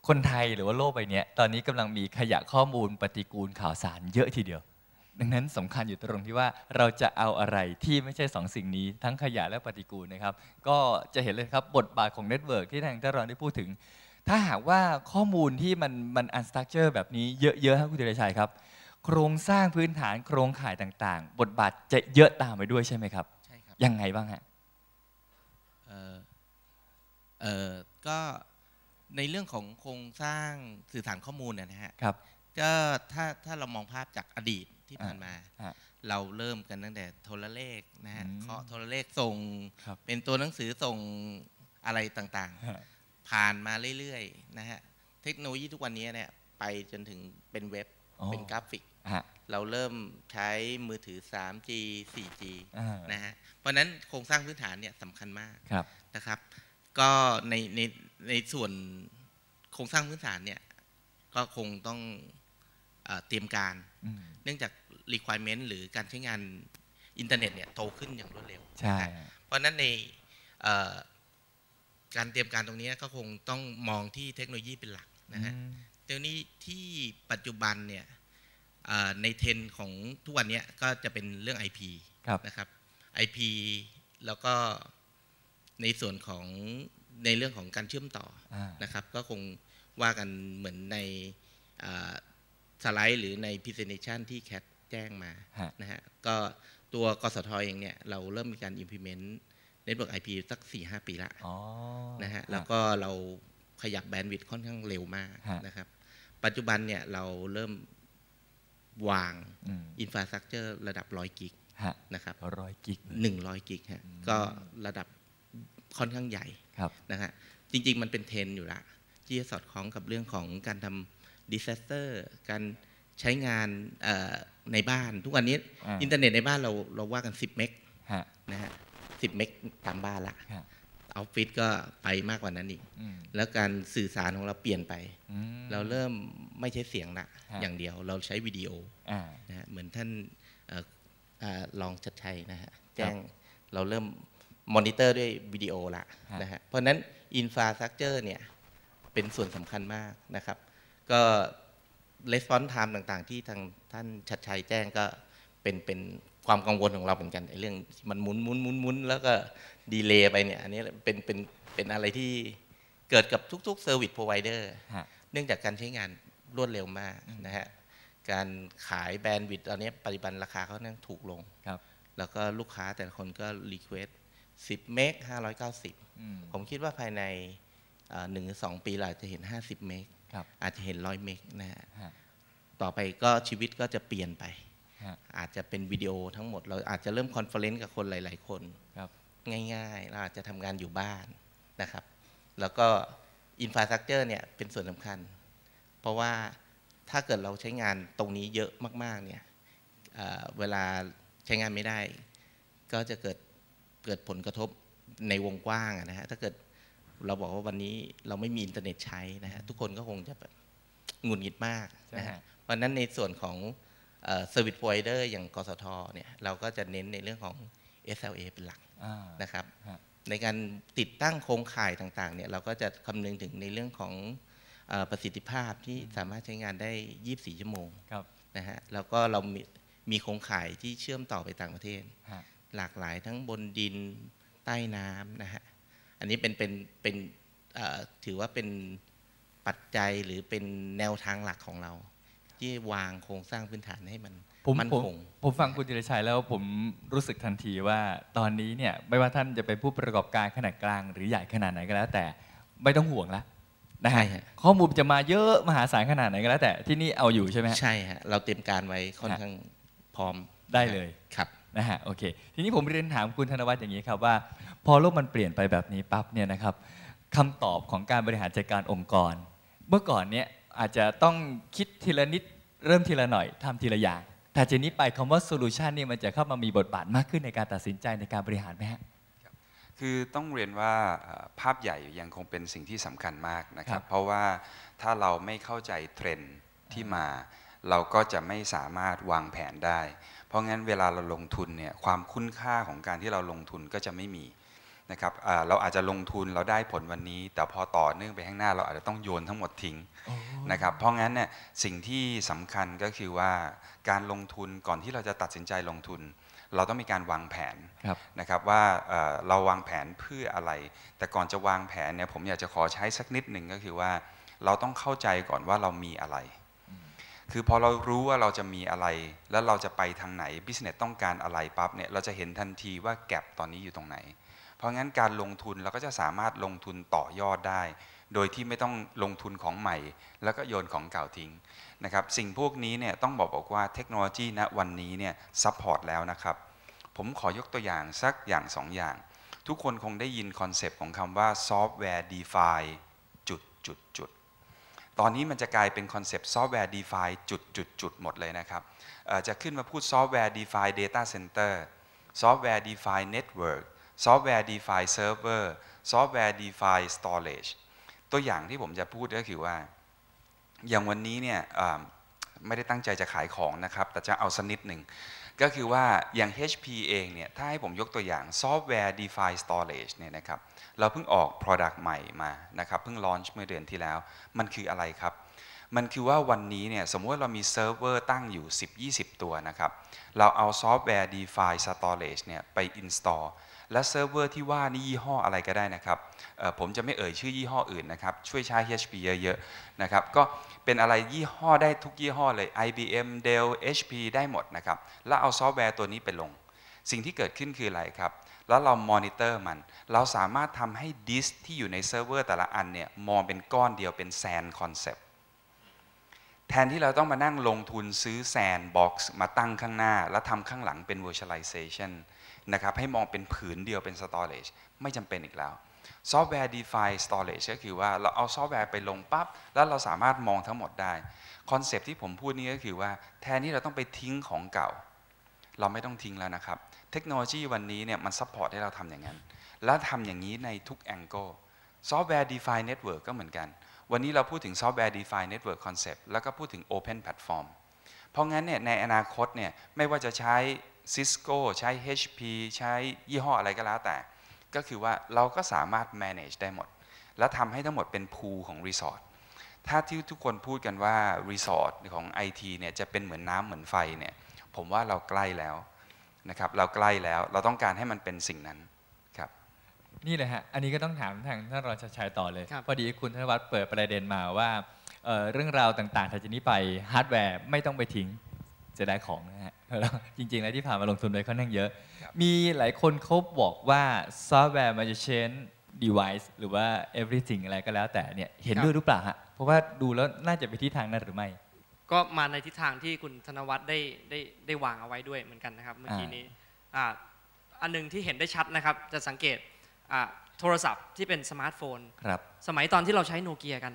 คนไทยหรือว่าโลกใบนี้ตอนนี้กำลังมีขยะข้อมูลปฏิกูลข่าวสารเยอะทีเดียว ดังนั้นสำคัญอยู่ตรงที่ว่าเราจะเอาอะไรที่ไม่ใช่ 2สสิ่งนี้ ทั้งขยะและปฏิกูลนะครับก็จะเห็นเลยครับบทบาทของเน็ตเวิร์กที่ทางท่านรองได้พูดถึง ถ้าหากว่าข้อมูลที่มันมันอันสตั๊กเจอร์แบบนี้เยอะๆครับคุณเดชชัยครับโครงสร้างพื้นฐานโครงข่ายต่างๆ บทบาทจะเยอะตามไปด้วยใช่ไหมครับใช่ครับยังไงบ้างฮะเออเออก็ในเรื่องของโครงสร้างสื่อสารข้อมูลเนี่ยนะฮะครับก็ถ้าถ้าเรามองภาพจากอดีตที่ผ่านมา เราเริ่มกันตั้งแต่โทรเลขนะฮะเคาะโทรเลขส่งเป็นตัวหนังสือส่งอะไรต่าง ๆ ผ่านมาเรื่อยๆนะฮะเทคโนโลยีทุกวันนี้เนี่ยไปจนถึงเป็นเว็บเป็นกราฟิกเราเริ่มใช้มือถือ 3G 4G นะฮะ เพราะนั้นโครงสร้างพื้นฐานเนี่ยสำคัญมากนะครับ ก็ใน ในในส่วนโครงสร้างพื้นฐานเนี่ย ก็คงต้องเตรียมการ เนื่องจาก requirement หรือการใช้งาน อินเทอร์เน็ตเนี่ยโตขึ้นอย่างรวดเร็ว ใช่ เพราะนั้นในการเตรียมการตรงนี้ก็คงต้องมองที่เทคโนโลยีเป็นหลักนะฮะ เดี๋ยวนี้ที่ปัจจุบันเนี่ยในเทรนของทุกวันนี้ก็จะเป็นเรื่อง IP นะครับ IP แล้วก็ในส่วนของในเรื่องของการเชื่อมต่ออนะครับ ก็คงว่ากันเหมือนในสไลด์หรือใน Presentation ที่แคทแจ้งมานะฮะก็ตัวกสทเองเนี่ยเราเริ่มมีการ implement Network IP สัก 4-5 ปีละนะฮะแล้วก็เราขยับแบนด์วิดต์ค่อนข้างเร็วมากนะครับ ปัจจุบันเนี่ยเราเริ่มวางอินฟราสตรักเจอร์ระดับร้อยกิกนะครับร้อยกิกหนึ่งร้อยกิกฮะก็ระดับค่อนข้างใหญ่นะฮะจริง ๆ มันเป็นเทรนอยู่ละที่จะสอดคล้องกับเรื่องของการทำดิสเตอร์การใช้งานในบ้าน ทุกวันนี้อินเทอร์เน็ตในบ้านเราเราว่ากัน 10 เมกนะฮะสิบเมกตามบ้านละออฟฟิศก็ไปมากกว่านั้นอีก แล้วการสื่อสารของเราเปลี่ยนไป เราเริ่มไม่ใช้เสียงละอย่างเดียวเราใช้วิดีโอนะเหมือนท่านลองชัดชัยนะฮะแจ้งเราเริ่มมอนิเตอร์ด้วยวิดีโอละนะฮะเพราะนั้นอินฟาสักเจอร์เนี่ย เป็นส่วนสำคัญมากนะครับ ก็レスปอนส์ไทม์ต่างๆ ที่ทางท่านชัดชัยแจ้งก็เป็นเป็นความกังวลของเราเหมือนกันเรื่องมันหมุนหมุนมุนมุนแล้วก็ดีเลย์ไปเนี่ยอันนี้เป็นเป็นเป็นอะไรที่เกิดกับทุกๆเซอร์วิสพรอเวเดอร์เนื่องจากการใช้งานรวดเร็วมากนะฮะการขายแบรนด์วิดตอนนี้ปริบันราคาเขาเนี่ยถูกลงครับแล้วก็ลูกค้าแต่ละคนก็รีเควส10เมก590ผมคิดว่าภายในหนึ่งสองปีเราจะเห็น 50เมกอาจจะเห็น 100เมกนะฮะต่อไปก็ชีวิตก็จะเปลี่ยนไป อาจจะเป็นวิดีโอทั้งหมดเราอาจจะเริ่มคอนเฟลเลนต์กับคนหลาย ๆคน ง่ายๆ เราอาจจะทำงานอยู่บ้านนะครับแล้วก็อินฟราสตรักเจอร์เนี่ยเป็นส่วนสำคัญเพราะว่าถ้าเกิดเราใช้งานตรงนี้เยอะมากๆเนี่ยเเวลาใช้งานไม่ได้ ก็จะเกิดเกิดผลกระทบในวงกว้างนะฮะถ้าเกิดเราบอกว่าวันนี้เราไม่มี อินเทอร์เน็ตใช้นะฮะทุกคนก็คงจะแบบหงุดหงิดมากนะฮะวันนั้นในส่วนของเซอร์วิสพอยเดอร์อย่างกสทเนี่ยเราก็จะเน้นในเรื่องของ SLA เป็นหลักนะครับ ในการติดตั้งโครงข่ายต่าง ๆเนี่ย เราก็จะคำนึงถึงในเรื่องของประสิทธิภาพที่สามารถใช้งานได้24ชั่วโมงนะฮะแล้วก็เรามีโครงข่ายที่เชื่อมต่อไปต่างประเทศหลากหลายทั้งบนดินใต้น้ำนะฮะอันนี้เป็นเป็นเป็นถือว่าเป็นปัจจัยหรือเป็นแนวทางหลักของเรา ที่วางโครงสร้างพื้นฐานให้มันผมผมผมฟังคุณจิรชัยแล้วผมรู้สึกทันทีว่าตอนนี้เนี่ยไม่ว่าท่านจะเป็นผู้ประกอบการขนาดกลาง หรือใหญ่ขนาดไหนก็แล้วแต่ไม่ต้องห่วงละนะฮะข้อมูลจะมาเยอะมหาศาลขนาดไหนก็แล้วแต่ที่นี่เอาอยู่ใช่ไหมใช่ฮะเราเตรียมการไว้ค่อนข้างพร้อมได้เลยครับนะฮะโอเค ทีนี้ผมเรียนถามคุณธนวัฒน์อย่างนี้ครับว่าพอโลกมันเปลี่ยนไปแบบนี้ปั๊บเนี่ยนะครับคำตอบของการบริหารจัดการองค์กร เมื่อก่อนเนี่ยอาจจะต้องคิดทีละนิดเริ่มทีละหน่อยทำทีละอย่างแต่จากนี้ไปคำว่าโซลูชันนี่มันจะเข้ามามีบทบาทมากขึ้นในการตัดสินใจในการบริหารไหมฮะคือต้องเรียนว่าภาพใหญ่ยังคงเป็นสิ่งที่สำคัญมากนะครับ เพราะว่าถ้าเราไม่เข้าใจเทรนที่มา เราก็จะไม่สามารถวางแผนได้ เพราะงั้นเวลาเราลงทุนเนี่ยความคุ้นค่าของการที่เราลงทุนก็จะไม่มีนะครับเราอาจจะลงทุนเราได้ผลวันนี้ แต่พอต่อเนื่องไปข้างหน้าเราอาจจะต้องโยนทั้งหมดทิ้งนะครับ เพราะงั้นเนี่ยสิ่งที่สำคัญก็คือว่าการลงทุนก่อนที่เราจะตัดสินใจลงทุนเราต้องมีการวางแผนนะครับว่าเราวางแผนเพื่ออะไร แต่ก่อนจะวางแผนเนี่ยผมอยากจะขอใช้สักนิดหนึ่งก็คือว่า เราต้องเข้าใจก่อนว่าเรามีอะไรคือพอเรารู้ว่าเราจะมีอะไร แล้วเราจะไปทางไหนบิสเนสต้องการอะไรปั๊บเนี่ยเราจะเห็นทันทีว่าแก็บตอนนี้อยู่ตรงไหน เพราะงั้นการลงทุนเราก็จะสามารถลงทุนต่อยอดได้ โดยที่ไม่ต้องลงทุนของใหม่ แล้วก็โยนของเก่าทิ้งนะครับสิ่งพวกนี้เนี่ยต้องบอกบอกว่าเทคโนโลยีณวันนี้เนี่ยซัพพอร์ตแล้วนะครับ ผมขอยกตัวอย่าง สักอย่าง 2ออย่าง ทุกคนคงได้ยินคอนเซปต์ของคำว่าซอฟต์แวร์ดีฟาจุดจุดจุดตอนนี้มันจะกลายเป็นคอนเซปต์ซอฟต์แวร์ดีฟาจุดจุดจุดหมดเลยนะครับจะขึ้นมาพูดซอฟต์แวร์ดีฟาาเซ็นเตอร์ซอฟต์แวร์ดีฟาตเวิร์กซอฟต์แวร์ดีฟาฟเวอร์ซอฟต์แวร์ดีฟายสตอเรจตัวอย่างที่ผมจะพูดก็คือว่าอย่างวันนี้เนี่ยไม่ได้ตั้งใจจะขายของนะครับ แต่จะเอาสนิดหนึ่ง ก็คือว่าอย่าง HP เองเนี่ยถ้าให้ผมยกตัวอย่างซอฟต์แวร์ Defi Storage เนี่ยนะครับเราเพิ่งออก Product ใหม่มานะครับเพิ่งลอนช์เมื่อเดือนที่แล้วมันคืออะไรครับ มันคือว่าวันนี้เนี่ยสมมติว่าเรามีเซิร์ฟเวอร์ตั้งอยู่ 10-20 ตัวนะครับ เราเอาซอฟต์แวร์ Defi Storage เนี่ยไป install และเซิร์ฟเวอร์ที่ว่า นี่ยี่ห้ออะไรก็ได้นะครับผมจะไม่เอ่ยชื่อยี่ห้ออื่นนะครับ ช่วยใช้ HP เยอะๆนะครับก็เป็นอะไรยี่ห้อได้ทุกยี่ห้อเลย IBM Dell HP ได้หมดนะครับ แล้วเอาซอฟต์แวร์ตัวนี้ไปลง สิ่งที่เกิดขึ้นคืออะไรครับ แล้วเรามอนิเตอร์มัน เราสามารถทำให้ดิสที่อยู่ในเซิร์ฟเวอร์แต่ละอันเนี่ยมองเป็นก้อนเดียวเป็นแซนคอนเซปต์แทนที่เราต้องมานั่งลงทุนซื้อแซนบ็อกซ์มาตั้งข้างหน้าแล้วทำข้างหลังเป็น virtualization นะครับให้มองเป็นผืนเดียวเป็น storage ไม่จำเป็นอีกแล้วซอฟต์แวร์ define storage ก็คือว่าเราเอาซอฟต์แวร์ไปลงปับ๊บแล้วเราสามารถมองทั้งหมดได้คอนเซปที่ผมพูดนี้ก็คือว่าแทนที่เราต้องไปทิ้งของเก่า เราไม่ต้องทิ้งแล้วนะครับเทคโนโลยีวันนี้เนี่ยมันซัพพอร์ตให้เราทำอย่างนั้น และทำอย่างนี้ในทุกแองเกิลซอฟต์แวร์ดีไฟเน็ตเวิร์กก็เหมือนกัน วันนี้เราพูดถึงซอฟต์แวร์ d e เน็ตเวิร์กคอนเซปต์แล้วก็พูดถึงโอเพนแพลตฟอร์มเพราะงั้นเนี่ยในอนาคตเนี่ยไม่ว่าจะใช้ซิสโกใช้ HP ใช้ยี่ห้ออะไรก็แล้วแต่ ก็คือว่าเราก็สามารถ manage ได้หมด แล้วทำให้ทั้งหมดเป็น pool ของรีสอร์ทถ้าที่ทุกคนพูดกันว่ารีสอร์ทของ IT เนี่ยจะเป็นเหมือนน้ำเหมือนไฟเนี่ยผมว่าเราใกล้แล้วนะครับเราใกล้แล้วเราต้องการให้มันเป็นสิ่งนั้นครับนี่เลยฮะอันนี้ก็ต้องถามทางท่านรองชัชัยต่อเลยพอดีคุณธนวัฒน์เปิดประเด็นมาว่าเรื่องราวต่างๆถัดจานี้ไปฮาร์ดแวร์ไม่ต้องไปทิ้งจะได้ของนะฮะแล้วจริงๆแล้วที่ผ่านมาลงทุนไปค่อนข้างเยอะ มีหลายคนเขาบอกว่าซอฟต์แวร์มันจะเชน device หรือว่า everything อะไรก็แล้ว แต่เนี่ยเห็นด้วยหรือเปล่าฮะเพราะว่าดูแล้วน่าจะไปทิศทางนั้นหรือไม่ ก็มาในทิศทางที่คุณธนวัฒน์ได้ได้ได้วางเอาไว้ด้วยเหมือนกันนะครับเมื่อกี้นี้อ่าอันนึงที่เห็นได้ชัดนะครับจะสังเกตอ่าโทรศัพท์ที่เป็นสมาร์ทโฟนครับสมัยตอนที่เราใช้โนเกียกัน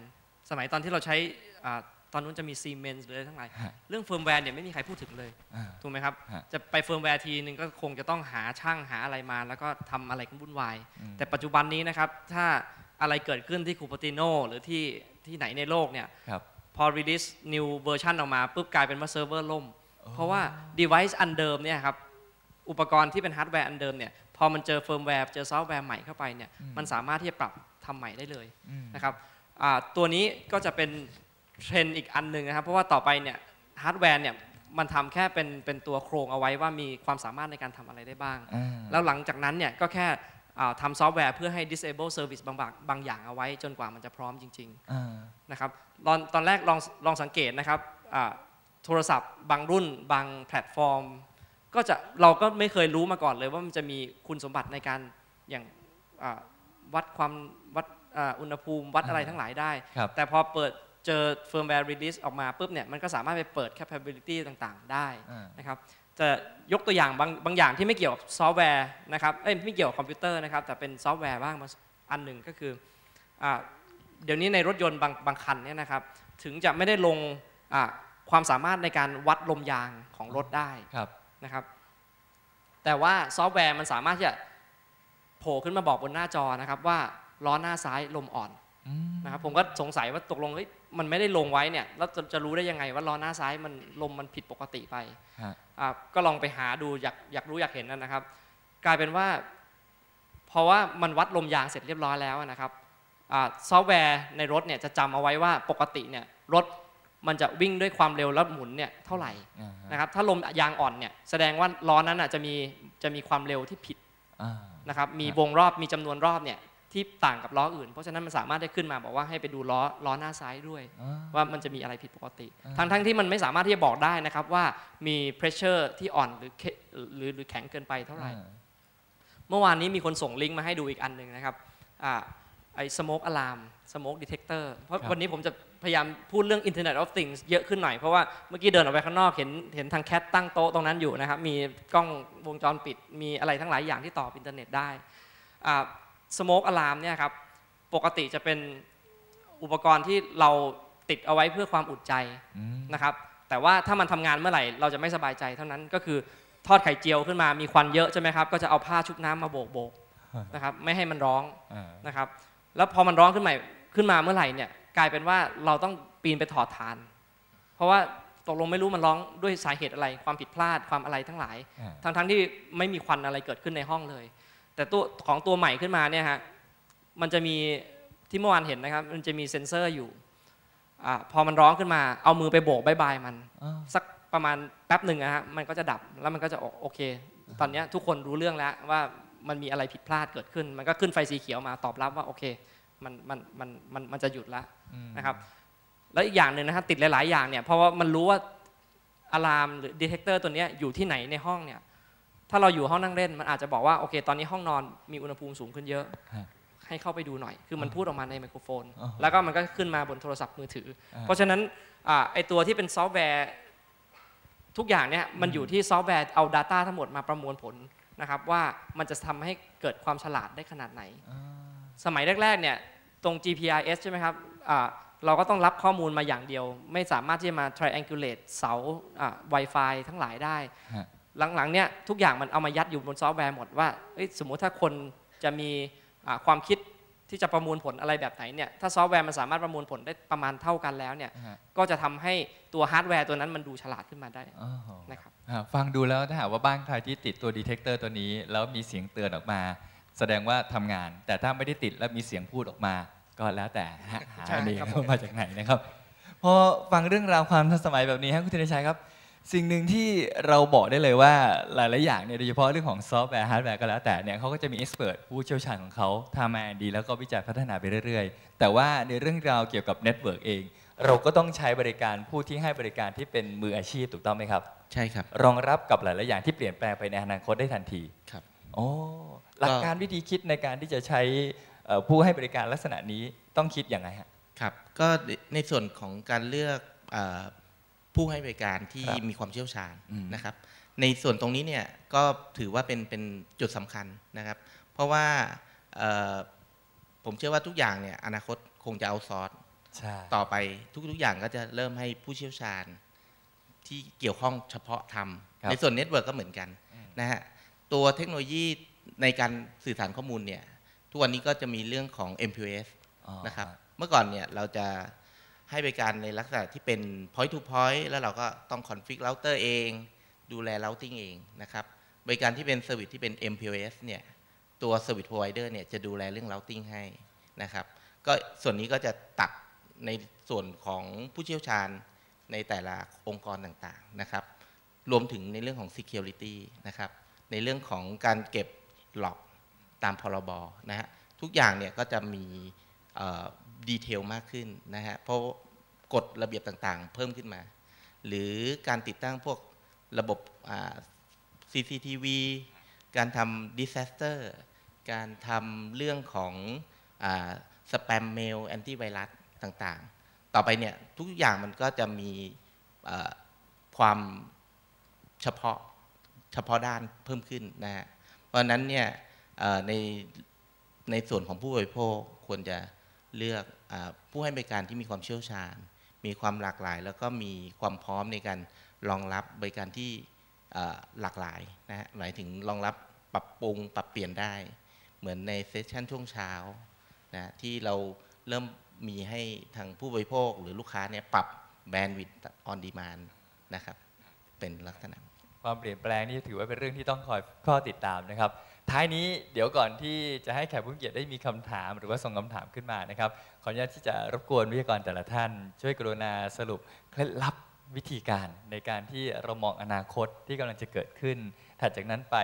สมัยตอนที่เราใช้อ่าตอนนั้นจะมีซีเมนต์หรืออะไรทั้งหลายเรื่องเฟิร์มแวร์เนี่ยไม่มีใครพูดถึงเลย ถูกไหมครับ จะไปเฟิร์มแวร์ทีนึงก็คงจะต้องหาช่างหาอะไรมาแล้วก็ทำอะไรกันวุ่นวาย แต่ปัจจุบันนี้นะครับ ถ้าอะไรเกิดขึ้นที่คูปติโนหรือที่ที่ไหนในโลกเนี่ยพอรี l ิสนิวเวอร์ชันออกมา ปุ๊บกลายเป็นว่าเซิร์ฟเวอร์ล่ม เพราะว่า device อันเดิมเนี่ยครับอุปกรณ์ที่เป็นฮาร์ดแวร์อันเดิมเนี่ยพอมันเจอเฟิร์มแวร์เจอซอฟต์แวร์ใหม่เข้าไปเนี่ยมันสามารถที่จะปรับทำใหม่ได้เลยนะครับตัวนี้ก็จะเป็นเทรนอีกอันหนึ่งนะครับเพราะว่าต่อไปเนี่ยฮาร์ดแวร์เนี่ยมันทำแค่เป็นเป็นตัวโครงเอาไว้ว่ามีความสามารถในการทำอะไรได้บ้าง แล้วหลังจากนั้นเนี่ยก็แค่ทำซอฟต์แวร์เพื่อให้ disable service บางบางอย่างเอาไว้จนกว่ามันจะพร้อมจริงๆนะครับตอนตอนแรกลองลองสังเกตนะครับโทรศัพท์บางรุ่นบางแพลตฟอร์ม ก็จะเราก็ไม่เคยรู้มาก่อนเลยว่ามันจะมีคุณสมบัติในการอย่างวัดความ วัดอุณหภูมิ วัดอะไรทั้งหลายได้ แต่พอเปิดเจอเฟิร์มแวร์รีลิสออกมาปุ๊บเนี่ยมันก็สามารถไปเปิดแคปเปอร์บิลิตี้ต่างๆ ได้นะครับจะยกตัวอย่างบางบางอย่างที่ไม่เกี่ยวกับซอฟต์แวร์นะครับเอ้ยไม่เกี่ยวกับคอมพิวเตอร์นะครับแต่เป็นซอฟต์แวร์บ้าง อันหนึ่งก็คืออเดี๋ยวนี้ในรถยนต์บางบางคันเนี่ยนะครับถึงจะไม่ได้ลงความสามารถในการวัดลมยางของรถได้นะครับแต่ว่าซอฟต์แวร์มันสามารถที่จะโผล่ขึ้นมาบอกบนหน้าจอนะครับว่าล้อหน้าซ้ายลมอ่อนนะครับผมก็สงสัยว่าตกลงเฮ้ยมันไม่ได้ลงไว้เนี่ยแล้วจะจะรู้ได้ยังไงว่าล้อหน้าซ้ายมันลมมันผิดปกติไป ก็ลองไปหาดูอยากอยากรู้อยากเห็นนะครับ กลายเป็นว่า เพราะว่ามันวัดลมยางเสร็จเรียบร้อยแล้วนะครับซอฟต์แวร์ในรถเนี่ยจะจำเอาไว้ว่าปกติเนี่ยรถมันจะวิ่งด้วยความเร็วแล้วหมุนเนี่ยเท่าไหร่นะครับถ้าลมยางอ่อนเนี่ยแสดงว่าล้อนั้นอ่ะจะมีจะมีความเร็วที่ผิดนะครับมีวงรอบมีจำนวนรอบเนี่ยที่ต่างกับล้ออื่นเพราะฉะนั้นมันสามารถได้ขึ้นมาบอกว่าให้ไปดูล้อล้อหน้าซ้ายด้วย ว่ามันจะมีอะไรผิดปกติทั้งทั้งที่มันไม่สามารถที่จะบอกได้นะครับว่ามี pressure ที่อ่อนหรือหรือหรือแข็งเกินไปเท่าไหร่ เมื่อวานนี้มีคนส่งลิงก์มาให้ดูอีกอันหนึ่งนะครับไอ้ smoke alarm smoke detector เพราะวันนี้ผมจะพยายามพูดเรื่อง Internet of Things เยอะขึ้นหน่อยเพราะว่าเมื่อกี้เดินออกไปข้างนอกเห็นเห็นทางแคทตั้งโต๊ะตรงนั้นอยู่นะครับ มีกล้องวงจรปิดมีอะไรทั้งหลายอย่างที่ต่ออินเทอร์เน็ตได้สโมกอะลามเนี่ยครับปกติจะเป็นอุปกรณ์ที่เราติดเอาไว้เพื่อความอุ่นใจนะครับแต่ว่าถ้ามันทำงานเมื่อไหร่เราจะไม่สบายใจเท่านั้นก็คือทอดไข่เจียวขึ้นมามีควันเยอะใช่ไหมครับ ก็จะเอาผ้าชุบน้ำมาโบกโบกนะครับไม่ให้มันร้องนะครับแล้วพอมันร้องขึ้นใหม่ขึ้นมาเมื่อไหร่เนี่ย กลายเป็นว่าเราต้องปีนไปถอดฐาน เพราะว่าตกลงไม่รู้มันร้องด้วยสาเหตุอะไรความผิดพลาดความอะไรทั้งหลายทั้งๆที่ไม่มีควันอะไรเกิดขึ้นในห้องเลยแต่ตัวของตัวใหม่ขึ้นมาเนี่ยฮะ มันจะมีที่เมื่อวานเห็นนะครับ มันจะมีเซ็นเซอร์อยู่ อ่า พอมันร้องขึ้นมา เอามือไปโบกบายบายมัน สักประมาณแป๊บหนึ่งนะฮะ มันก็จะดับ แล้วมันก็จะโอเค ตอนนี้ทุกคนรู้เรื่องแล้วว่า มันมีอะไรผิดพลาดเกิดขึ้น มันก็ขึ้นไฟสีเขียวมาตอบรับว่าโอเค มันมันมันมันมันจะหยุดแล้วนะครับ แล้วอีกอย่างหนึ่งนะฮะ ติดหลายๆอย่างเนี่ย เพราะว่ามันรู้ว่าอะลามหรือดีเทคเตอร์ตัวนี้อยู่ที่ไหนในห้องเนี่ยถ้าเราอยู่ห้องนั่งเล่นมันอาจจะบอกว่าโอเค ตอนนี้ห้องนอนมีอุณหภูมิสูงขึ้นเยอะ ให้เข้าไปดูหน่อย คือมันพูดออกมาในไมโครโฟน แล้วก็มันก็ขึ้นมาบนโทรศัพท์มือถือ เพราะฉะนั้นไอตัวที่เป็นซอฟต์แวร์ทุกอย่างเนี่ยมันอยู่ที่ซอฟต์แวร์เอา Data ทั้งหมดมาประมวลผลนะครับว่ามันจะทำให้เกิดความฉลาดได้ขนาดไหน สมัยแรกๆเนี่ยตรง GPRS ใช่ไหมครับเราก็ต้องรับข้อมูลมาอย่างเดียว ไม่สามารถที่จะมา triangulate เสา Wi-Fi ทั้งหลายได้หลังๆเนี่ยทุกอย่างมันเอามายัดอยู่บนซอฟต์แวร์หมดว่า สมมุติถ้าคนจะมีความคิดที่จะประมวลผลอะไรแบบไหนเนี่ยถ้าซอฟต์แวร์มันสามารถประมวลผลได้ประมาณเท่ากันแล้วเนี่ยก็จะทำให้ตัวฮาร์ดแวร์ตัวนั้นมันดูฉลาดขึ้นมาได้นะครับฟังดูแล้วถ้าหากว่าบ้านใครที่ติดตัวดีเทคเตอร์ตัวนี้ แล้วมีเสียงเตือนออกมาแสดงว่าทำงาน แต่ถ้าไม่ได้ติดแล้วมีเสียงพูดออกมาก็แล้วแต่หาเองมาจากไหนนะครับพอฟังเรื่องราวความทันสมัยแบบนี้ครับคุณธนชัยครับสิ่งหนึ่งที่เราบอกได้เลยว่าหลาย ๆ อย่างเนี่ยโดยเฉพาะเรื่องของซอฟต์แวร์ฮาร์ดแวร์ก็แล้วแต่เนี่ยเขาก็จะมีเอ็กซ์เพรสผู้เชี่ยวชาญของเขาทำมาดีแล้วก็วิจัยพัฒนาไปเรื่อย ๆ แต่ว่าในเรื่องราวเกี่ยวกับเน็ตเวิร์กเอง เราก็ต้องใช้บริการผู้ที่ให้บริการที่เป็นมืออาชีพถูกต้องไหมครับ ใช่ครับ รองรับกับหลาย ๆ อย่างที่เปลี่ยนแปลงไปในอนาคตได้ทันทีครับโอ้หลักการวิธีคิดในการที่จะใช้ผู้ให้บริการลักษณะนี้ต้องคิดอย่างไรครับครับก็ในส่วนของการเลือกผู้ให้บริการที่มีความเชี่ยวชาญนะครับ ในส่วนตรงนี้เนี่ยก็ถือว่าเป็นเป็นจุดสำคัญนะครับ เพราะว่าผมเชื่อว่าทุกอย่างเนี่ยอนาคตคงจะเอาซอสต่อไปทุกๆอย่างก็จะเริ่มให้ผู้เชี่ยวชาญที่เกี่ยวข้องเฉพาะทำในส่วนเน็ตเวิร์กก็เหมือนกันนะฮะตัวเทคโนโลยีในการสื่อสารข้อมูลเนี่ยทุกวันนี้ก็จะมีเรื่องของ MPS นะครับเมื่อก่อนเนี่ยเราจะให้บริการในลักษณะที่เป็น point to point แล้วเราก็ต้อง config router เอง ดูแล routing เองนะครับบริการที่เป็น service ที่เป็น MPLS เนี่ยตัว service provider เนี่ยจะดูแลเรื่อง routing ให้นะครับ ก็ส่วนนี้ก็จะตัดในส่วนของผู้เชี่ยวชาญในแต่ละองค์กรต่างๆนะครับ รวมถึงในเรื่องของ security นะครับในเรื่องของการเก็บหลอกตามพรบนะฮะทุกอย่างเนี่ยก็จะมีดีเทลมากขึ้นนะฮะเพราะกฎระเบียบต่าง ๆ เพิ่มขึ้นมา หรือการติดตั้งพวกระบบ CCTV การทำ disaster การทำเรื่องของสแปมเมลแอนตี้ไวรัสต่างๆ ต่อไปเนี่ย ทุกอย่างมันก็จะมีความเฉพาะเฉพาะด้านเพิ่มขึ้นนะฮะเพราะนั้นเนี่ยในในส่วนของผู้บริโภคควรจะเลือกอผู้ให้บริการที่มีความเชี่ยวชาญ มีความหลากหลายแล้วก็มีความพร้อมในการรองรับบริการที่หลากหลายนะฮะ หมายถึงรองรับปรับปรุงปรับเปลี่ยนได้ เหมือนในเซสชันช่วงเช้านะที่เราเริ่มมีให้ทางผู้บริโภคหรือลูกค้าเนี่ยปรับแบนด์วิดต์ออนดีมานนะครับเป็นลักษณะ ความเปลี่ยนแปลงนี่ถือว่าเป็นเรื่องที่ต้องคอยข้อติดตามนะครับท้ายนี้ เดี๋ยวก่อนที่จะให้แขกผู้เกียรติได้มีคำถาม หรือว่าส่งคำถามขึ้นมานะครับ ขออนุญาตที่จะรบกวนวิทยากรแต่ละท่าน ช่วยกรุณาสรุปเคล็ดลับวิธีการในการที่เรามองอนาคตที่กำลังจะเกิดขึ้นถัดจากนั้นไป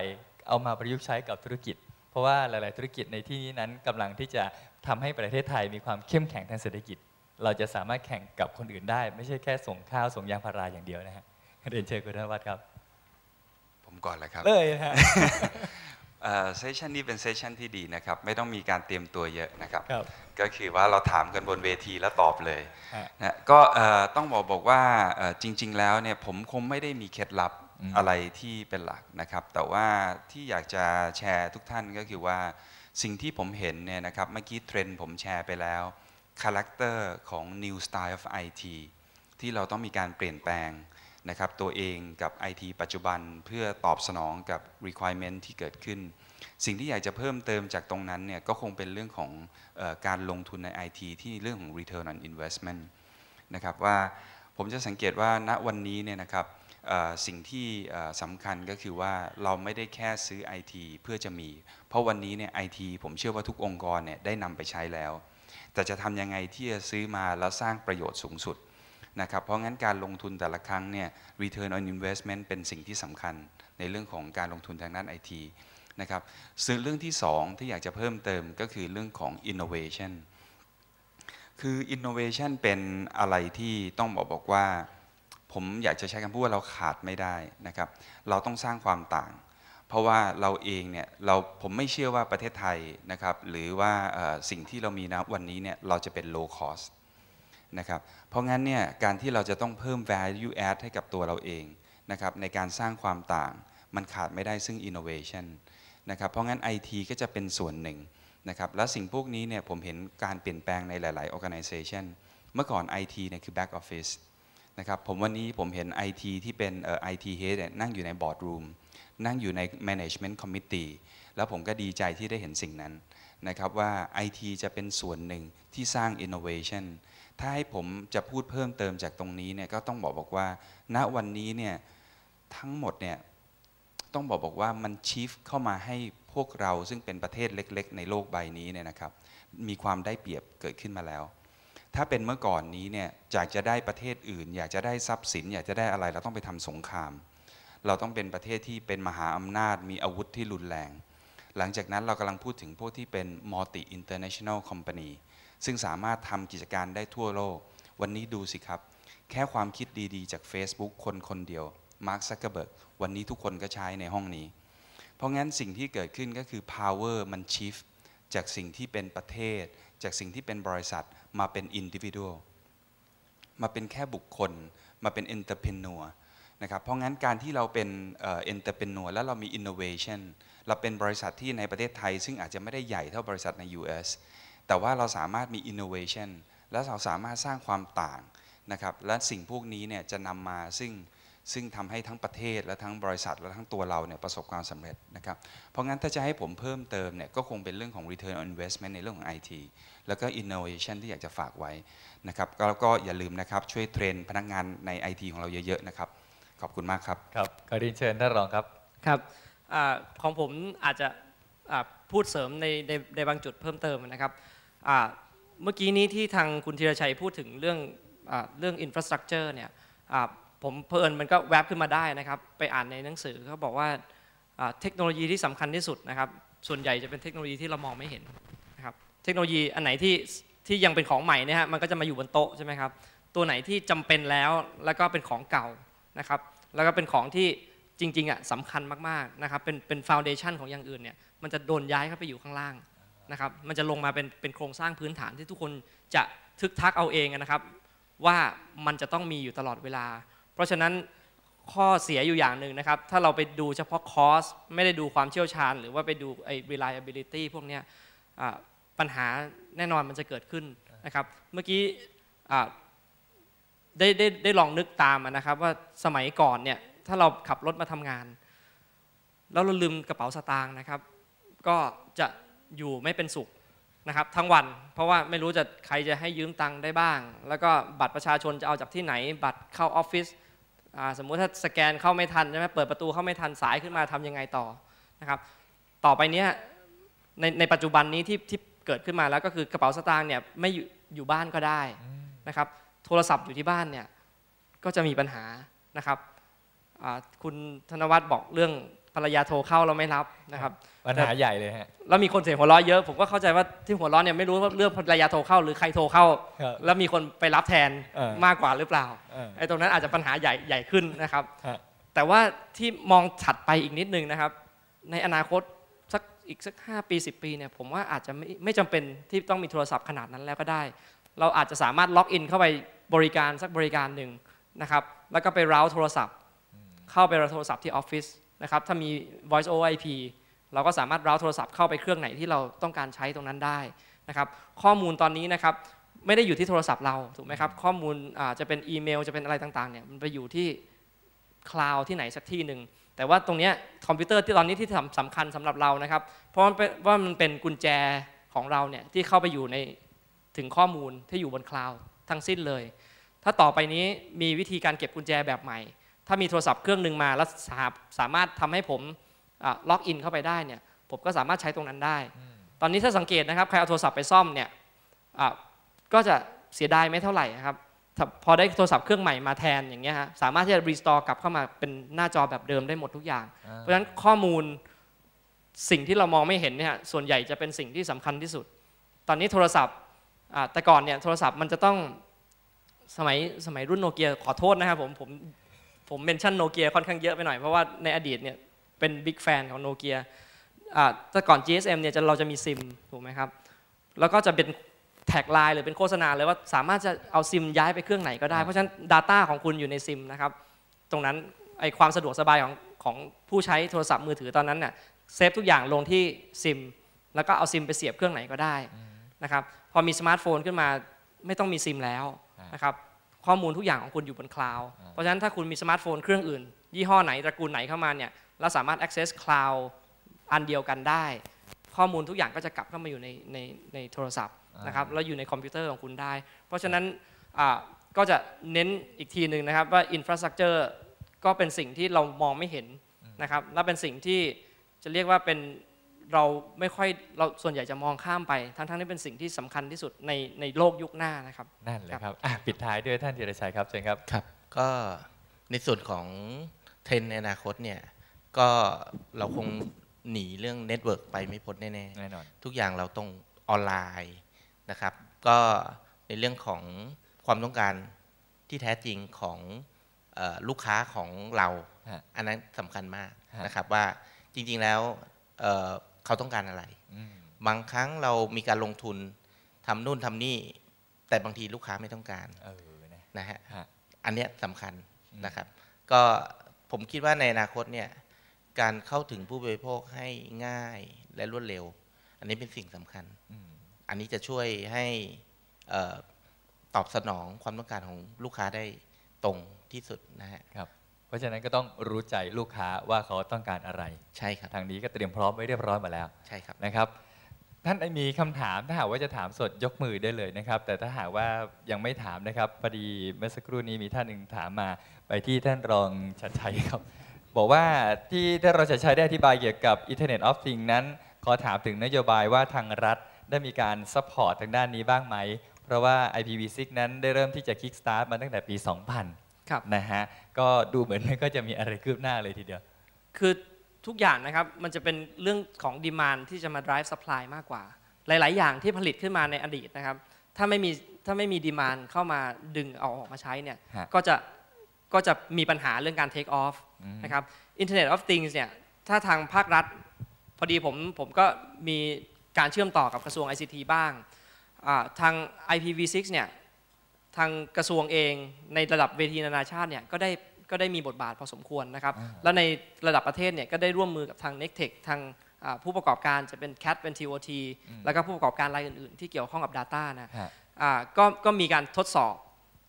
เอามาประยุกต์ใช้กับธุรกิจ เพราะว่าหลาย ๆ ธุรกิจในที่นี้นั้นกำลังที่จะทำให้ประเทศไทยมีความเข้มแข็งทางเศรษฐกิจ เราจะสามารถแข่งกับคนอื่นได้ไม่ใช่แค่ส่งข้าวส่งยางพาราอย่างเดียวนะฮะเรียนเชิญคุณธนวัฒน์ครับ ผมก่อนเลยครับเลยฮะเซสชันนี้เป็นเซสชันที่ดีนะครับ ไม่ต้องมีการเตรียมตัวเยอะนะครับก็คือว่าเราถามกันบนเวทีแล้วตอบเลยนะก็ต้องบอกบอกว่าจริงๆแล้วเนี่ยผมคงไม่ได้มีเคล็ดลับอะไรที่เป็นหลักนะครับ แต่ว่าที่อยากจะแชร์ทุกท่านก็คือว่าสิ่งที่ผมเห็นเนี่ยนะครับ เมื่อกี้เทรนด์ผมแชร์ไปแล้วคาแรคเตอร์ของ New Style of IT ที่เราต้องมีการเปลี่ยนแปลงนะครับตัวเองกับ IT ปัจจุบันเพื่อตอบสนองกับ requirement ที่เกิดขึ้น สิ่งที่อยากจะเพิ่มเติมจากตรงนั้นเนี่ยก็คงเป็นเรื่องของออการลงทุนใน IT ที่เรื่องของ return on investment นะครับว่าผมจะสังเกตว่าณวันนี้เนี่ยนะครับสิ่งที่สำคัญก็คือว่าเราไม่ได้แค่ซื้อ IT เพื่อจะมี เพราะวันนี้เนี่ยไอทีผมเชื่อว่าทุกองค์กรเนี่ยได้นำไปใช้แล้ว แต่จะทำยังไงที่จะซื้อมาแล้วสร้างประโยชน์สูงสุดนะครับ เพราะงั้นการลงทุนแต่ละครั้งเนี่ย return on investment เป็นสิ่งที่สำคัญในเรื่องของการลงทุนทางด้านไอทีนะครับซึ่งเรื่องที่2ที่อยากจะเพิ่มเติมก็คือเรื่องของ innovation คือ innovation เป็นอะไรที่ต้องบอกบอกว่า ผมอยากจะใช้คำพูดว่าเราขาดไม่ได้นะครับ เราต้องสร้างความต่าง เพราะว่าเราเองเนี่ยเราผมไม่เชื่อว่าประเทศไทยนะครับหรือว่าสิ่งที่เรามีนะวันนี้เนี่ยเราจะเป็น low cost นะครับเพราะงั้นเนี่ยการที่เราจะต้องเพิ่ม value add ให้กับตัวเราเองนะครับในการสร้างความต่างมันขาดไม่ได้ซึ่ง innovation นะครับเพราะงั้น IT ก็จะเป็นส่วนหนึ่งนะครับและสิ่งพวกนี้เนี่ยผมเห็นการเปลี่ยนแปลงในหลายๆ organization เมื่อก่อน IT เนี่ยคือ back office นะครับผมวันนี้ผมเห็น IT ที่เป็นอ IT head นั่งอยู่ใน board room นั่งอยู่ใน management committee แล้วผมก็ดีใจที่ได้เห็นสิ่งนั้นนะครับว่า IT จะเป็นส่วนหนึ่งที่สร้าง innovation ถ้าให้ผมจะพูดเพิ่มเติมจากตรงนี้เนี่ยก็ต้องบอกบอกว่า ณวันนี้เนี่ยทั้งหมดเนี่ยต้องบอกบอกว่ามันชีฟเข้ามาให้พวกเราซึ่งเป็นประเทศเล็กๆ ในโลกใบนี้เนี่ยนะครับมีความได้เปรียบเกิดขึ้นมาแล้ว ถ้าเป็นเมื่อก่อนนี้เนี่ยอยากจะได้ประเทศอื่น อยากจะได้ทรัพย์สิน อยากจะได้อะไรเราต้องไปทำสงคราม เราต้องเป็นประเทศที่เป็นมหาอำนาจ มีอาวุธที่รุนแรง หลังจากนั้นเรากำลังพูดถึงพวกที่เป็น multi international company ซึ่งสามารถทำกิจการได้ทั่วโลก วันนี้ดูสิครับ แค่ความคิดดีๆ จาก Facebook คนคนเดียวมาร์คซักเกอร์เบิร์กวันนี้ทุกคนก็ใช้ในห้องนี้ เพราะงั้นสิ่งที่เกิดขึ้นก็คือ power มันชิฟจากสิ่งที่เป็นประเทศ จากสิ่งที่เป็นบริษัท มาเป็น individual มาเป็นแค่บุคคล มาเป็น entrepreneur นะครับ เพราะงั้นการที่เราเป็นเอ็นเตอร์เพนนัวแล้วเรามีอินโนเวชันเราเป็นบริษัทที่ในประเทศไทย ซึ่งอาจจะไม่ได้ใหญ่เท่าบริษัทใน US แต่ว่าเราสามารถมี innovation และเราสามารถสร้างความต่างนะครับและสิ่งพวกนี้เนี่ยจะนำมาซึ่งซึ่งทำให้ทั้งประเทศ และทั้งบริษัทและทั้งตัวเราเนี่ยประสบความสำเร็จนะครับ เพราะงั้นถ้าจะให้ผมเพิ่มเติมเนี่ยก็คงเป็นเรื่องของ return on investment ในเรื่องของ IT แล้วก็ innovation ที่อยากจะฝากไว้นะครับแล้วก็อย่าลืมนะครับช่วยเทรนพนักงานใน IT ของเราเยอะๆนะครับขอบคุณมากครับครับขอเรียนเชิญท่านรองครับครับอของผมอาจจะพูดเสริมในในในบางจุดเพิ่มเติมนะครับเมื่อกี้นี้ที่ทางคุณธีรชัยพูดถึงเรื่องอเรื่องอินฟราสตรักเจอร์เนี่ยผมเพลินมันก็แวบขึ้นมาได้นะครับไปอ่านในหนังสือเขาบอกว่าเทคโนโลยีที่สำคัญที่สุดนะครับส่วนใหญ่จะเป็นเทคโนโลยีที่เรามองไม่เห็นนะครับเทคโนโลยีอันไหนที่ที่ยังเป็นของใหม่นะฮะมันก็จะมาอยู่บนโต๊ะใช่ไหมครับตัวไหนที่จำเป็นแล้วแล้วก็เป็นของเก่านะครับแล้วก็เป็นของที่จริงๆอ่ะสำคัญมากๆนะครับเป็นเป็นฟาวเดชันของอย่างอื่นเนี่ยมันจะโดนย้ายเข้าไปอยู่ข้างล่างนะครับ มันจะลงมาเป็นเป็นโครงสร้างพื้นฐานที่ทุกคนจะทึกทักเอาเองนะครับ ว่ามันจะต้องมีอยู่ตลอดเวลา เพราะฉะนั้นข้อเสียอยู่อย่างหนึ่งนะครับ ถ้าเราไปดูเฉพาะคอสไม่ได้ดูความเชี่ยวชาญ หรือว่าไปดูไอ้ reliability พวกนี้ปัญหาแน่นอนมันจะเกิดขึ้นนะครับเมื่อกี้ได้ได้ได้ลองนึกตามนะครับ ว่าสมัยก่อนเนี่ยถ้าเราขับรถมาทำงาน แล้วเราลืมกระเป๋าสตางค์นะครับ ก็จะอยู่ไม่เป็นสุขนะครับทั้งวันเพราะว่าไม่รู้จะใครจะให้ยืมตังค์ได้บ้าง แล้วก็บัตรประชาชนจะเอาจากที่ไหน บัตรเข้าออฟฟิศสมมุติถ้าสแกนเข้าไม่ทันใช่ไหมเปิดประตูเข้าไม่ทัน สายขึ้นมาทํำยังไงต่อนะครับต่อไปนี้ในในปัจจุบันนี้ที่ที่เกิดขึ้นมาแล้วก็คือกระเป๋าสตางค์เนี่ย ไม่อยู่อยู่บ้านก็ได้นะครับโทรศัพท์อยู่ที่บ้านเนี่ยก็จะมีปัญหานะครับคุณธนวัฒน์บอกเรื่องภรรยาโทรเข้าเราไม่รับนะครับ ปัญหาใหญ่เลยฮะแล้วมีคนเสียงหัวเราะเยอะผมก็เข้าใจว่าที่หัวเราะเนี่ยไม่รู้ว่าเรื่องภรรยาโทรเข้าหรือใครโทรเข้า แล้วมีคนไปรับแทนมากกว่าหรือเปล่าไอ้ตรงนั้นอาจจะปัญหาใหญ่ใหญ่ขึ้นนะครับ แต่ว่าที่มองถัดไปอีกนิดนึงนะครับ ในอนาคตสักอีกสัก 5 ปี 10 ปีเนี่ยผมว่าอาจจะไม่ไม่จำเป็นที่ต้องมีโทรศัพท์ขนาดนั้นแล้วก็ได้ เราอาจจะสามารถล็อกอินเข้าไปบริการสักบริการหนึ่งนะครับแล้วก็ไปเราโทรศัพท์ เข้าไปเราโทรศัพท์ที่ออฟฟิศนะครับถ้ามี voice over IP เราก็สามารถรราโทรศัพท์เข้าไปเครื่องไหนที่เราต้องการใช้ตรงนั้นได้นะครับข้อมูลตอนนี้นะครับไม่ได้อยู่ที่โทรศัพท์เราถูกไหมครับข้อมูลจะเป็นอีเมล จะเป็นอะไรต่าง ๆ เนี่ยมันไปอยู่ที่คลาวด์ที่ไหนสักที่หนึ่งแต่ว่าตรงนี้คอมพิวเตอร์ที่ตอนนี้ที่สำคัญสำหรับเรานะครับ เพราะว่า มันเป็นกุญแจของเราเนี่ยที่เข้าไปอยู่ในถึงข้อมูลที่อยู่บนคลาวด์ทั้งสิ้นเลย ถ้าต่อไปนี้มีวิธีการเก็บกุญแจแบบใหม่ถ้ามีโทรศัพท์เครื่องหนึ่งมา แล้วสามารถทำให้ผมล็อกอินเข้าไปได้เนี่ยผมก็สามารถใช้ตรงนั้นได้ ตอนนี้ถ้าสังเกตนะครับ ใครเอาโทรศัพท์ไปซ่อมเนี่ยก็จะเสียดายไม่เท่าไหร่นะครับ พอได้โทรศัพท์เครื่องใหม่มาแทนอย่างเงี้ยฮะสามารถที่จะรีสตอร์กลับเข้ามาเป็นหน้าจอแบบเดิมได้หมดทุกอย่าง เพราะฉะนั้นข้อมูลสิ่งที่เรามองไม่เห็นเนี่ยส่วนใหญ่จะเป็นสิ่งที่สำคัญที่สุด ตอนนี้โทรศัพท์แต่ก่อนเนี่ยโทรศัพท์มันจะต้องสมัยสมัยรุ่นโนเกียขอโทษนะครับผมผมผมเมนชั่นโนเกียค่อนข้างเยอะไปหน่อย เพราะว่าในอดีตเนี่ยเป็นบิ๊กแฟนของโนเกียแต่ก่อน GSM เนี่ยเราจะมีซิมถูกไหมครับ แล้วก็จะเป็นแท็กไลน์หรือเป็นโฆษณาเลยว่าสามารถจะเอาซิมย้ายไปเครื่องไหนก็ได้ เพราะฉะนั้น Data ของคุณอยู่ในซิมนะครับ ตรงนั้นไอความสะดวกสบายของของผู้ใช้โทรศัพท์มือถือตอนนั้นเนี่ยเซฟทุกอย่างลงที่ซิมแล้วก็เอาซิมไปเสียบเครื่องไหนก็ได้นะครับพอมีสมาร์ทโฟนขึ้นมาไม่ต้องมีซิมแล้วนะครับข้อมูลทุกอย่างของคุณอยู่บนคลาวด์ เพราะฉะนั้นถ้าคุณมีสมาร์ทโฟนเครื่องอื่น ยี่ห้อไหนตระกูลไหนเข้ามาเนี่ยเราสามารถ access คลาวด์อันเดียวกันได้ ข้อมูลทุกอย่างก็จะกลับเข้ามาอยู่ในในในโทรศัพท์นะครับแล้วอยู่ในคอมพิวเตอร์ของคุณได้ เพราะฉะนั้นก็จะเน้นอีกทีหนึ่งนะครับว่าอินฟราสตรักเจอร์ก็เป็นสิ่งที่เรามองไม่เห็นนะครับและเป็นสิ่งที่จะเรียกว่าเป็นเราไม่ค่อยเราส่วนใหญ่จะมองข้ามไปทั้งๆที่เป็นสิ่งที่สำคัญที่สุดในในโลกยุคหน้านะครับ นั่นเลยครับปิดท้ายด้วยท่านธีรชัยครับเชิญครับครับ ก็ในส่วนของเทรนในอนาคตเนี่ย ก็เราคงหนีเรื่องเน็ตเวิร์กไปไม่พ้นแน่ๆแน่นอนทุกอย่างเราต้องออนไลน์นะครับ ก็ในเรื่องของความต้องการที่แท้จริงของลูกค้าของเราอันนั้นสำคัญมากนะครับว่าจริง ๆ แล้วเขาต้องการอะไรบางครั้งเรามีการลงทุนทำนู่นทำนี่ แต่บางทีลูกค้าไม่ต้องการนะฮะอันนี้สสำคัญนะครับ ก็ผมคิดว่าในอนาคตเนี่ย การเข้าถึงผู้บริโภคให้ง่ายและรวดเร็ว อันนี้เป็นสิ่งสำคัญอันนี้จะช่วยให้ตอบสนองความต้องการของลูกค้าได้ตรงที่สุดนะฮะราะฉะนั้นก็ต้องรู้ใจลูกค้าว่าเขาต้องการอะไร ใช่ครับ ทางนี้ก็เตรียมพร้อมไว้เรียบร้อยมาแล้ว ใช่ครับ นะครับ ท่านมีคำถาม ถ้าหากว่าจะถามสดยกมือได้เลยนะครับ แต่ถ้าหากว่ายังไม่ถามนะครับพอดีเมื่อสักครู่นี้มีท่านหนึ่งถามมาไปที่ท่านรองชัดชัยครับ บอกว่าที่ท่านรองชัดชัยได้อธิบายเกี่ยวกับ Internet of Things นั้น ขอถามถึงนโยบายว่าทางรัฐได้มีการซัพพอร์ตทางด้านนี้บ้างไหม เพราะว่า IPv6 นั้นได้เริ่มที่จะ Kickstart มาตั้งแต่ปี 2000 ครับ นะฮะก็ดูเหมือนไม่ก็จะมีอะไรคืบหน้าเลยทีเดียว คือทุกอย่างนะครับ มันจะเป็นเรื่องของดีมานที่จะมา drive supply มากกว่า หลาย ๆอย่างที่ผลิตขึ้นมาในอดีตนะครับ ถ้าไม่มีถ้าไม่มีดีมานเข้ามาดึงเอาออกมาใช้เนี่ยก็จะก็จะมีปัญหาเรื่องการ take off นะครับ Internet of Things เนี่ยถ้าทางภาครัฐพอดีผมผมก็มีการเชื่อมต่อกับกระทรวง ICT บ้าง ทาง IPv6 เนี่ยทางกระทรวงเองในระดับเวทีนานาชาติเนี่ยก็ได้ก็ได้มีบทบาทพอสมควรนะครับ แล้วในระดับประเทศเนี่ย ก็ได้ร่วมมือกับทาง n e ็ t e c h ทางผู้ประกอบการจะเป็น CAT เป็น TOT แล้วก็ผู้ประกอบการรายอื่น ๆที่เกี่ยวข้องกับ Data นะก็ก็มีการทดสอบ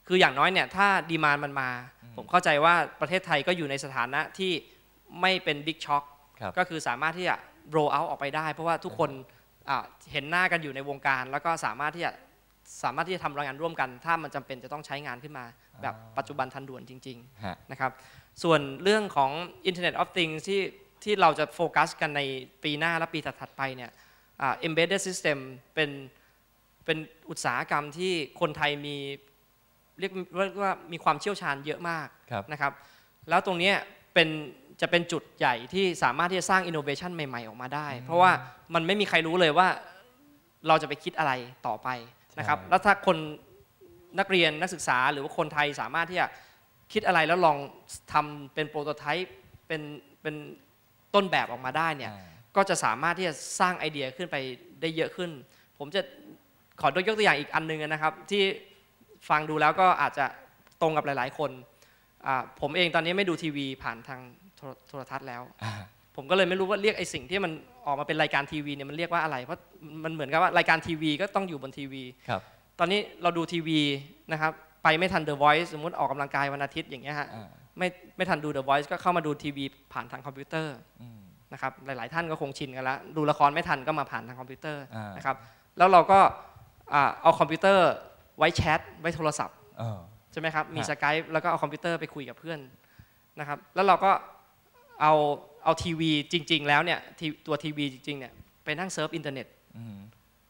คืออย่างน้อยเนี่ย ถ้าดีมานมันมา ผมเข้าใจว่าประเทศไทยก็อยู่ในสถานะที่ไม่เป็นบิ๊กช็อคก็คือสามารถที่จะโรเอาออกไปได้ เพราะว่าทุกคนเห็นหน้ากันอยู่ในวงการ แล้วก็สามารถที่จะสามารถที่จะทำรายงานร่วมกัน ถ้ามันจำเป็นจะต้องใช้งานขึ้นมาแบบปัจจุบันทันด่วนจริงๆนะครับส่วนเรื่องของ Internet of Things ที่ที่เราจะโฟกัสกันในปีหน้าและปีถัดๆไปเนี่ย embedded system เป็นเป็นอุตสาหกรรมที่คนไทยมีเรียกว่ามีความเชี่ยวชาญเยอะมากนะครับแล้วตรงนี้เป็นจะเป็นจุดใหญ่ที่สามารถที่จะสร้างอินโนเวชันใหม่ๆออกมาได้ เพราะว่ามันไม่มีใครรู้เลยว่าเราจะไปคิดอะไรต่อไปนะครับ แล้วถ้าคนนักเรียนนักศึกษาหรือว่าคนไทยสามารถที่จะคิดอะไรแล้วลองทำเป็นโปรโตไทป์เป็นเป็นต้นแบบออกมาได้เนี่ย ก็จะสามารถที่จะสร้างไอเดียขึ้นไปได้เยอะขึ้น ผมจะขอยกตัวอย่างอีกอันนึงนะครับ ที่ฟังดูแล้วก็อาจจะตรงกับหลายๆคน ผมเองตอนนี้ไม่ดูทีวีผ่านทางโทรทัศน์แล้วผมก็เลยไม่รู้ว่าเรียกไอสิ่งที่มันออกมาเป็นรายการทีวีเนี่ยมันเรียกว่าอะไร เพราะมันเหมือนกับว่ารายการทีวี ก็ต้องอยู่บนทีวี ครับ ตอนนี้เราดูทีวีนะครับไปไม่ทัน The Voice สมมติออกกำลังกายวันอาทิตย์อย่างเงี้ยฮะไม่ไม่ทันดู The Voice ก็เข้ามาดูทีวีผ่านทางคอมพิวเตอร์นะครับหลายๆท่านก็คงชินกันแล้วดูละครไม่ทันก็มาผ่านทางคอมพิวเตอร์นะครับแล้วเราก็เอาคอมพิวเตอร์ไว้แชทไว้โทรศัพท์ใช่ไหมครับมีสกายแล้วก็เอาคอมพิวเตอร์ไปคุยกับเพื่อนนะครับ แล้วเราก็เอาเอาทีวีจริง ๆแล้วเนี่ยตัวทีวีจริง ๆ เนี่ย ไปนั่งเซิร์ฟอินเทอร์เน็ต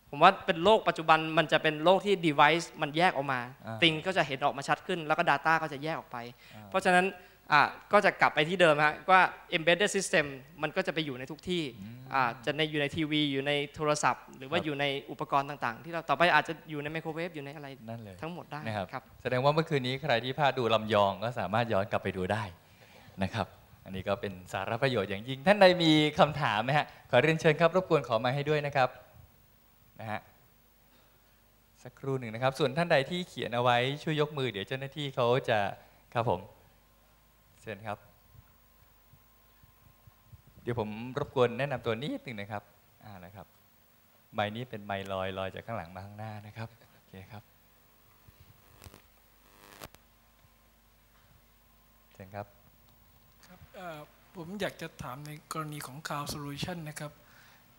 ผมว่าเป็นโลกปัจจุบันมันจะเป็นโลกที่ device มันแยกออกมาติงก็จะเห็นออกมาชัดขึ้น แล้วก็ Data ก็จะแยกออกไป เพราะฉะนั้นก็จะกลับไปที่เดิมฮะว่า embedded system มันก็จะไปอยู่ในทุกที่ จะในอยู่ในทีวี อยู่ในโทรศัพท์ หรือว่าอยู่ในอุปกรณ์ต่างๆ ที่เราต่อไปอาจจะอยู่ในไมโครเวฟอยู่ในอะไรทั้งหมดได้นะครับแสดงว่าเมื่อคืนนี้ใครที่พลาดดูลำยองก็สามารถย้อนกลับไปดูได้นะครับอันนี้ก็เป็นสาระประโยชน์อย่างยิ่งท่านใดมีคำถามไหมฮะขอเรียนเชิญครับรบกวนขอมาให้ด้วยนะครับนะฮะสักครู่หนึ่งนะครับ ส่วนท่านใดที่เขียนเอาไว้ช่วยยกมือ เดี๋ยวเจ้าหน้าที่เขาจะครับผมเชิญครับ เดี๋ยวผมรบกวนแนะนำตัวนี้ตึงนะครับอ่านะครับใบนี้เป็นใบลอยลอยจากข้างหลังมาข้างหน้านะครับโอเคครับเชิญครับผมอยากจะถามในกรณีของ Cloud Solution นะครับ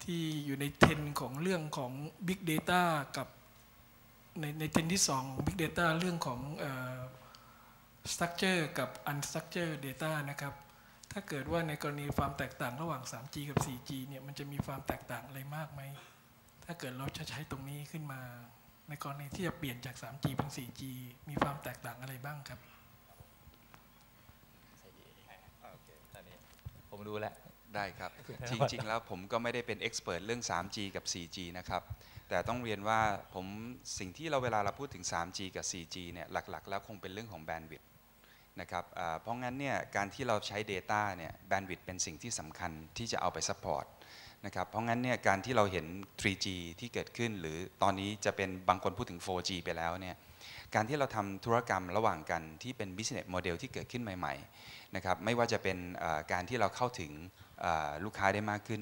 ที่อยู่ในเทนของเรื่องของ Big Data กับในในเทนที่2อง Big Data เรื่องของ Structure กับ Unstructure Data นะครับถ้าเกิดว่าในกรณีความแตกต่างระหว่าง 3G กับ 4G เนี่ยมันจะมีความแตกต่างอะไรมากไหม ถ้าเกิดเราจะใช้ตรงนี้ขึ้นมาในกรณีที่จะเปลี่ยนจาก 3G เป็น 4G มีความแตกต่างอะไรบ้างครับผมรู้แล้วได้ครับ จริง ๆแล้วผมก็ไม่ได้เป็นเอ็กซ์เพรสเรื่อง 3G กับ 4G นะครับ แต่ต้องเรียนว่า ผมสิ่งที่เราเวลาเราพูดถึง 3G กับ 4G เนี่ย หลักๆ แล้วคงเป็นเรื่องของแบนด์วิดต์นะครับเพราะงั้นเนี่ยการที่เราใช้ Data เนี่ยแบนด์วิดต์เป็นสิ่งที่สำคัญที่จะเอาไปซัพพอร์ตนะครับเพราะงั้นเนี่ยการที่เราเห็น 3G ที่เกิดขึ้นหรือตอนนี้จะเป็นบางคนพูดถึง 4G ไปแล้วเนี่ยการที่เราทำธุรกรรมระหว่างกันที่เป็น business model ที่เกิดขึ้นใหม่ๆนะครับไม่ว่าจะเป็นการที่เราเข้าถึงลูกค้าได้มากขึ้น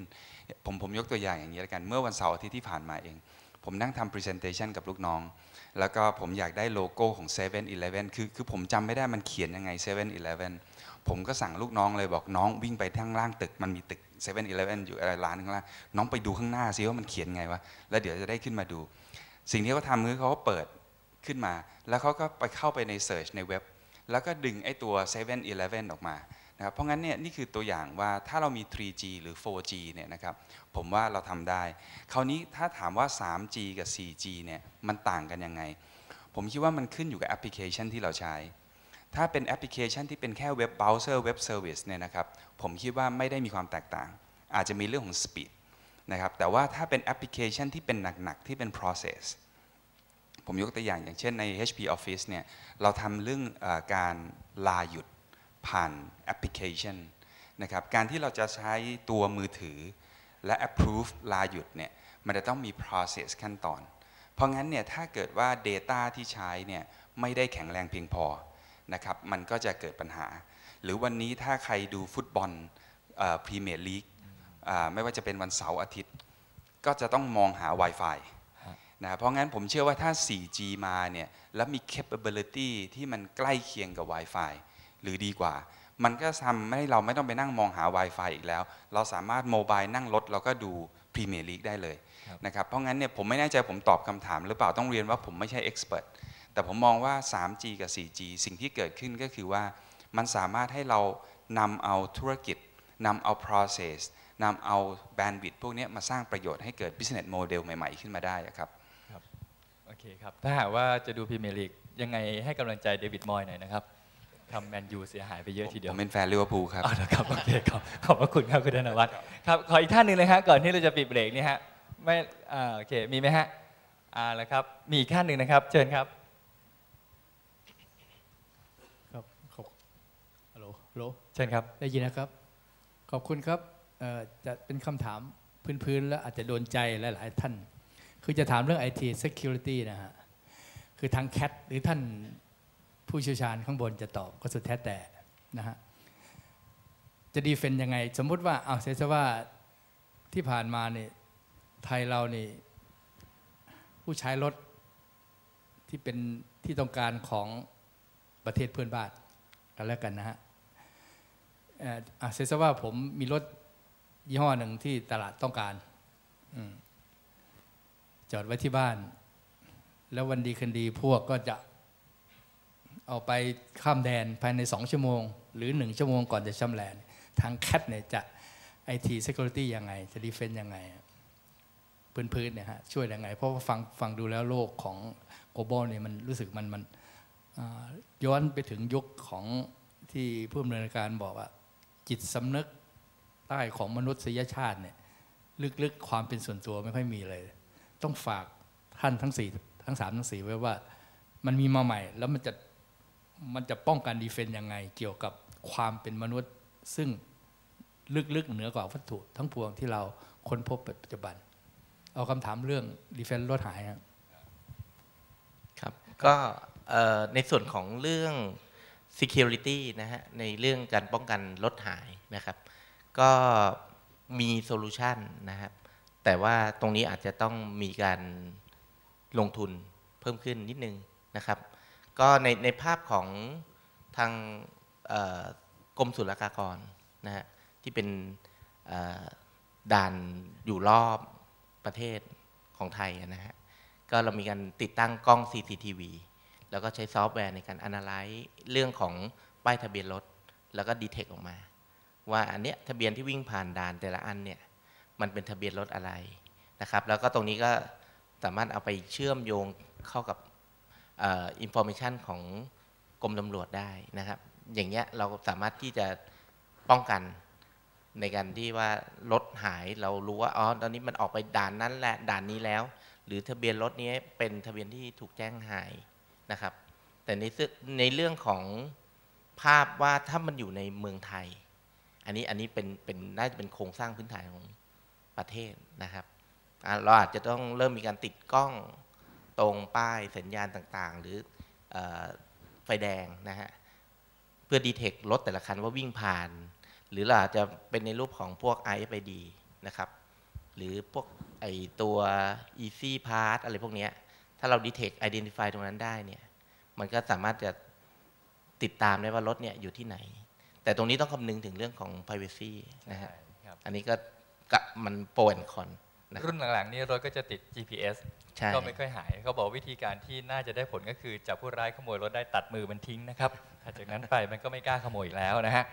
ผมผมยกตัวอย่างอย่างนี้ละกันเมื่อวันเสาร์อาทิตย์ที่ผ่านมาเอง ผมนั่งทำ presentation กับลูกน้อง แล้วก็ผมอยากได้โลโก้ของ7 e เ e ่ e อคือคือผมจำไม่ได้มันเขียนยังไง7 e เ e ่ e ผมก็สั่งลูกน้องเลยบอกน้องวิ่งไปทั้งล่างตึกมันมีตึก7 e เ e ่ e อยู่อะไรร้านข้างล่างน้องไปดูข้างหน้าซิว่ามันเขียนไงวะแล้วเดี๋ยวจะได้ขึ้นมาดู สิ่งที่เขาทำคือเขาเปิดขึ้นมา แล้วเขาก็ไปเข้าไปในเซิร์ชในเว็บแล้วก็ดึงไอ้ตัว7 e เ e ่นอออกมา นะครับ เพราะงั้นเนี่ยนี่คือตัวอย่างว่าถ้าเรามี 3G หรือ 4G เนี่ยนะครับ ผมว่าเราทำได้ คราวนี้ถ้าถามว่า 3G กับ 4G เนี่ย มันต่างกันยังไง ผมคิดว่ามันขึ้นอยู่กับแอปพลิเคชันที่เราใช้ ถ้าเป็นแอปพลิเคชันที่เป็นแค่เว็บเบราว์เซอร์เว็บเซอร์วิสเนี่ยนะครับ ผมคิดว่าไม่ได้มีความแตกต่าง อาจจะมีเรื่องของสปีดนะครับ แต่ว่าถ้าเป็นแอปพลิเคชันที่เป็นหนักๆที่เป็น process ผมยกตัวอย่างอย่างเช่นใน HP Office เนี่ยเราทำเรื่องอการลาหยุดผ่านแอปพลิเคชันนะครับการที่เราจะใช้ตัวมือถือ และ approve ลาหยุดเนี่ยมันจะต้องมี process ขั้นตอน เพราะงั้นเนี่ยถ้าเกิดว่า Data ที่ใช้เนี่ยไม่ได้แข็งแรงเพียงพอนะครับมันก็จะเกิดปัญหา หรือวันนี้ถ้าใครดูฟุตบอลพรีเมียร์ลีกไม่ว่าจะเป็นวันเสาร์อาทิตย์ ก็จะต้องมองหา Wi-Fi นะเพราะงั้นผมเชื่อว่าถ้า 4G มาเนี่ยแล้วมี capability ที่มันใกล้เคียงกับ Wi-Fi หรือดีกว่า มันก็ทำให้เราไม่ต้องไปนั่งมองหา Wi-Fi อีกแล้ว เราสามารถโมบายนั่งรถเราก็ดูพรีเมียร์ลีกได้เลยนะครับเพราะงั้นเนี่ยผมไม่แน่ใจผมตอบคำถามหรือเปล่าต้องเรียนว่าผมไม่ใช่เอ็กซ์เพรสแต่ผมมองว่า 3G กับ 4G สิ่งที่เกิดขึ้นก็คือว่ามันสามารถให้เรานำเอาธุรกิจนำเอา process นำเอา bandwidth พวกนี้มาสร้างประโยชน์ให้เกิด business model ใหม่ๆ ขึ้นมาได้ครับเคครับถ้าหากว่าจะดูพรีเมียร์ลีกยังไงให้กำลังใจเดวิดมอยหน่อยนะครับทำแมนยูเสียหายไปเยอะทีเดียวผมเป็นแฟนลิเวอร์พูลครับอ๋อครับโอเคครับขอบพระคุณครับคุณธนวัฒน์ครับ ขออีกท่านหนึ่งเลยครับก่อนที่เราจะปิดเบรกนี่ฮะไม่โอเคมีไหมฮะอ่าแล้วครับมีอีกท่านหนึ่งนะครับ เชิญครับครับขอบฮัลโหลฮัลโหลเชิญครับได้ยินนะครับ ขอบคุณครับจะเป็นคำถามพื้นๆ แล้วอาจจะโดนใจหลาย ๆท่านคือจะถามเรื่อง IT Security นะฮะคือทางแคทหรือท่านผู้เชี่ยวชาญข้างบนจะตอบก็สุดแท้แต่นะฮะจะดีเฟนยังไง สมมุติว่าเอาเซซว่าที่ผ่านมาเนี่ยไทยเรานี่ ผู้ใช้รถที่เป็นที่ต้องการของประเทศเพื่อนบ้านกันแล้วกันนะฮะเซซว่าผมมีรถยี่ห้อหนึ่งที่ตลาดต้องการ อืมจอดไว้ที่บ้าน แล้ววันดีคืนดีพวกก็จะเอาไปข้ามแดนภายในสองชั่วโมง หรือหนึ่งชั่วโมงก่อนจะชำแหลนทางแคทเนี่ยจะไอทีเซกูริตี้ยังไง จะดีเฟนต์ยังไง พื้นนเนี่ยฮะ ช่วยยังไง เพราะว่าฟังฟังดูแล้วโลกของโกลบอลเนี่ย มันรู้สึกมันมันย้อนไปถึงยุคของที่ผู้อำนวยการบอกว่าจิตสำนึกใต้ของมนุษยชาติเนี่ยลึกๆความเป็นส่วนตัวไม่ค่อยมีเลยต้องฝากท่านทั้งสี่ทั้งสามทั้งสี่ไว้ว่า มันมีมาใหม่ แล้วมันจะมันจะป้องกันดีเฟนต์ยังไง เกี่ยวกับความเป็นมนุษย์ ซึ่ง ลึกๆเหนือกว่าวัตถุทั้งพวงที่เราค้นพบปัจจุบัน เอาคำถามเรื่องดีเฟนต์ลดหายครับ ก็ในส่วนของเรื่อง security นะฮะในเรื่องการป้องกันลดหายนะครับ ก็มีโซลูชันนะครับแต่ว่าตรงนี้อาจจะต้องมีการลงทุนเพิ่มขึ้นนิดนึงนะครับก็ในในภาพของทางกรมศุลกากรนะฮะที่เป็นด่านอยู่รอบประเทศของไทยนะฮะก็เรามีการติดตั้งกล้อง CCTV แล้วก็ใช้ซอฟต์แวร์ในการ a n a l y z ์เรื่องของป้ายทะเบียนรถ แล้วก็ดีเทคออกมา ว่าอันเนี้ยทะเบียนที่วิ่งผ่านด่านแต่ละอันเนี่ยมันเป็นทะเบียนรถอะไรนะครับ แล้วก็ตรงนี้ก็สามารถเอาไปเชื่อมโยงเข้ากับอินโฟมิชันของกรมตำรวจได้นะครับ อย่างเงี้ยเราสามารถที่จะป้องกันในการที่ว่ารถหายเรารู้ว่าอ๋อตอนนี้มันออกไปด่านนั้นและด่านนี้แล้ว หรือทะเบียนรถนี้เป็นทะเบียนที่ถูกแจ้งหายนะครับ แต่ในในเรื่องของภาพว่าถ้ามันอยู่ในเมืองไทย อันนี้อันนี้เป็นเป็นน่าจะเป็นโครงสร้างพื้นฐานของประเทศนะครับเราอาจจะต้องเริ่มมีการติดกล้องตรงป้ายสัญญาณต่างๆ หรือไฟแดงนะฮะเพื่อดีเทครถแต่ละคันว่าวิ่งผ่าน หรือเราอาจจะเป็นในรูปของพวก RFID นะครับ หรือพวกไอตัว Easy Pass อะไรพวกนี้ถ้าเราดีเทค Identify ตรงนั้นได้เนี่ยมันก็สามารถจะติดตามได้ว่ารถเนี่ยอยู่ที่ไหน แต่ตรงนี้ต้องคำนึงถึงเรื่องของ Privacy นะฮะอันนี้ก็กัมันโปรแอนคอนรุ่นหลังๆ นี้รถก็จะติด GPS ก็ไม่ค่อยหาย เขาบอกวิธีการที่น่าจะได้ผลก็คือ จับผู้ร้ายขโมยรถได้ตัดมือมันทิ้งนะครับจากนั้นไปมันก็ไม่กล้าขโมยแล้วนะฮะ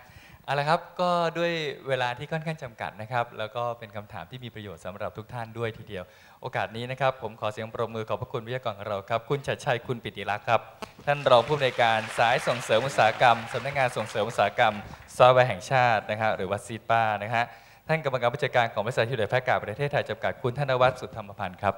เอาละครับก็ด้วยเวลาที่ค่อนข้างจำกัดนะครับ แล้วก็เป็นคำถามที่มีประโยชน์สำหรับทุกท่านด้วยทีเดียว โอกาสนี้นะครับ ผมขอเสียงปรบมือขอบพระคุณวิทยากรของเราครับ คุณชัดชัยคุณปิติรักษ์ครับ ท่านรองผู้อำนวยการสายส่งเสริมอุตสาหกรรมสำนักงานส่งเสริมอุตสาหกรรม ซอฟต์แวร์แห่งชาตินะครับหรือว่าซีป้านะฮะท่านกรรมการผู้จัดการของบริษัทฮิวเลตแพ็กการประเทศไทย จำกัด คุณธนวัฒน์สุธรรมพันธ์ครับ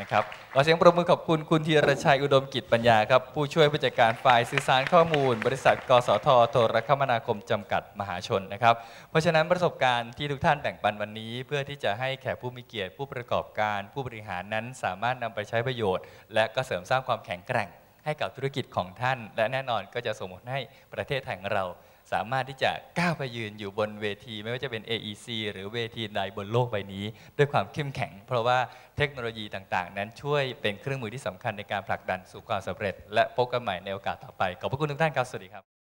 นะครับ ขอเสียงปรบมือขอบคุณคุณธีรชัยอุดมกิจปัญญาครับผู้ช่วยผู้จัดการฝ่ายสื่อสารข้อมูล บริษัท กสทโทรคมนาคมจำกัดมหาชนนะครับ เพราะฉะนั้นประสบการณ์ที่ทุกท่านแบ่งปันวันนี้ เพื่อที่จะให้แขกผู้มีเกียรติผู้ประกอบการ ผู้บริหารนั้นสามารถนำไปใช้ประโยชน์ และก็เสริมสร้างความแข็งแกร่งให้กับธุรกิจของท่าน และแน่นอนก็จะส่งผลให้ประเทศไทยของเราสามารถที่จะก้าวไปยืนอยู่บนเวทีไม่ว่าจะเป็น AEC หรือเวทีใดบนโลกใบนี้ ด้วยความเข้มแข็งเพราะว่าเทคโนโลยีต่างๆ นั้นช่วยเป็นเครื่องมือที่สำคัญในการผลักดันสู่ความสำเร็จและพบกันใหม่ในโอกาสต่อไป ขอบพระคุณทุกท่านครับ สวัสดีครับ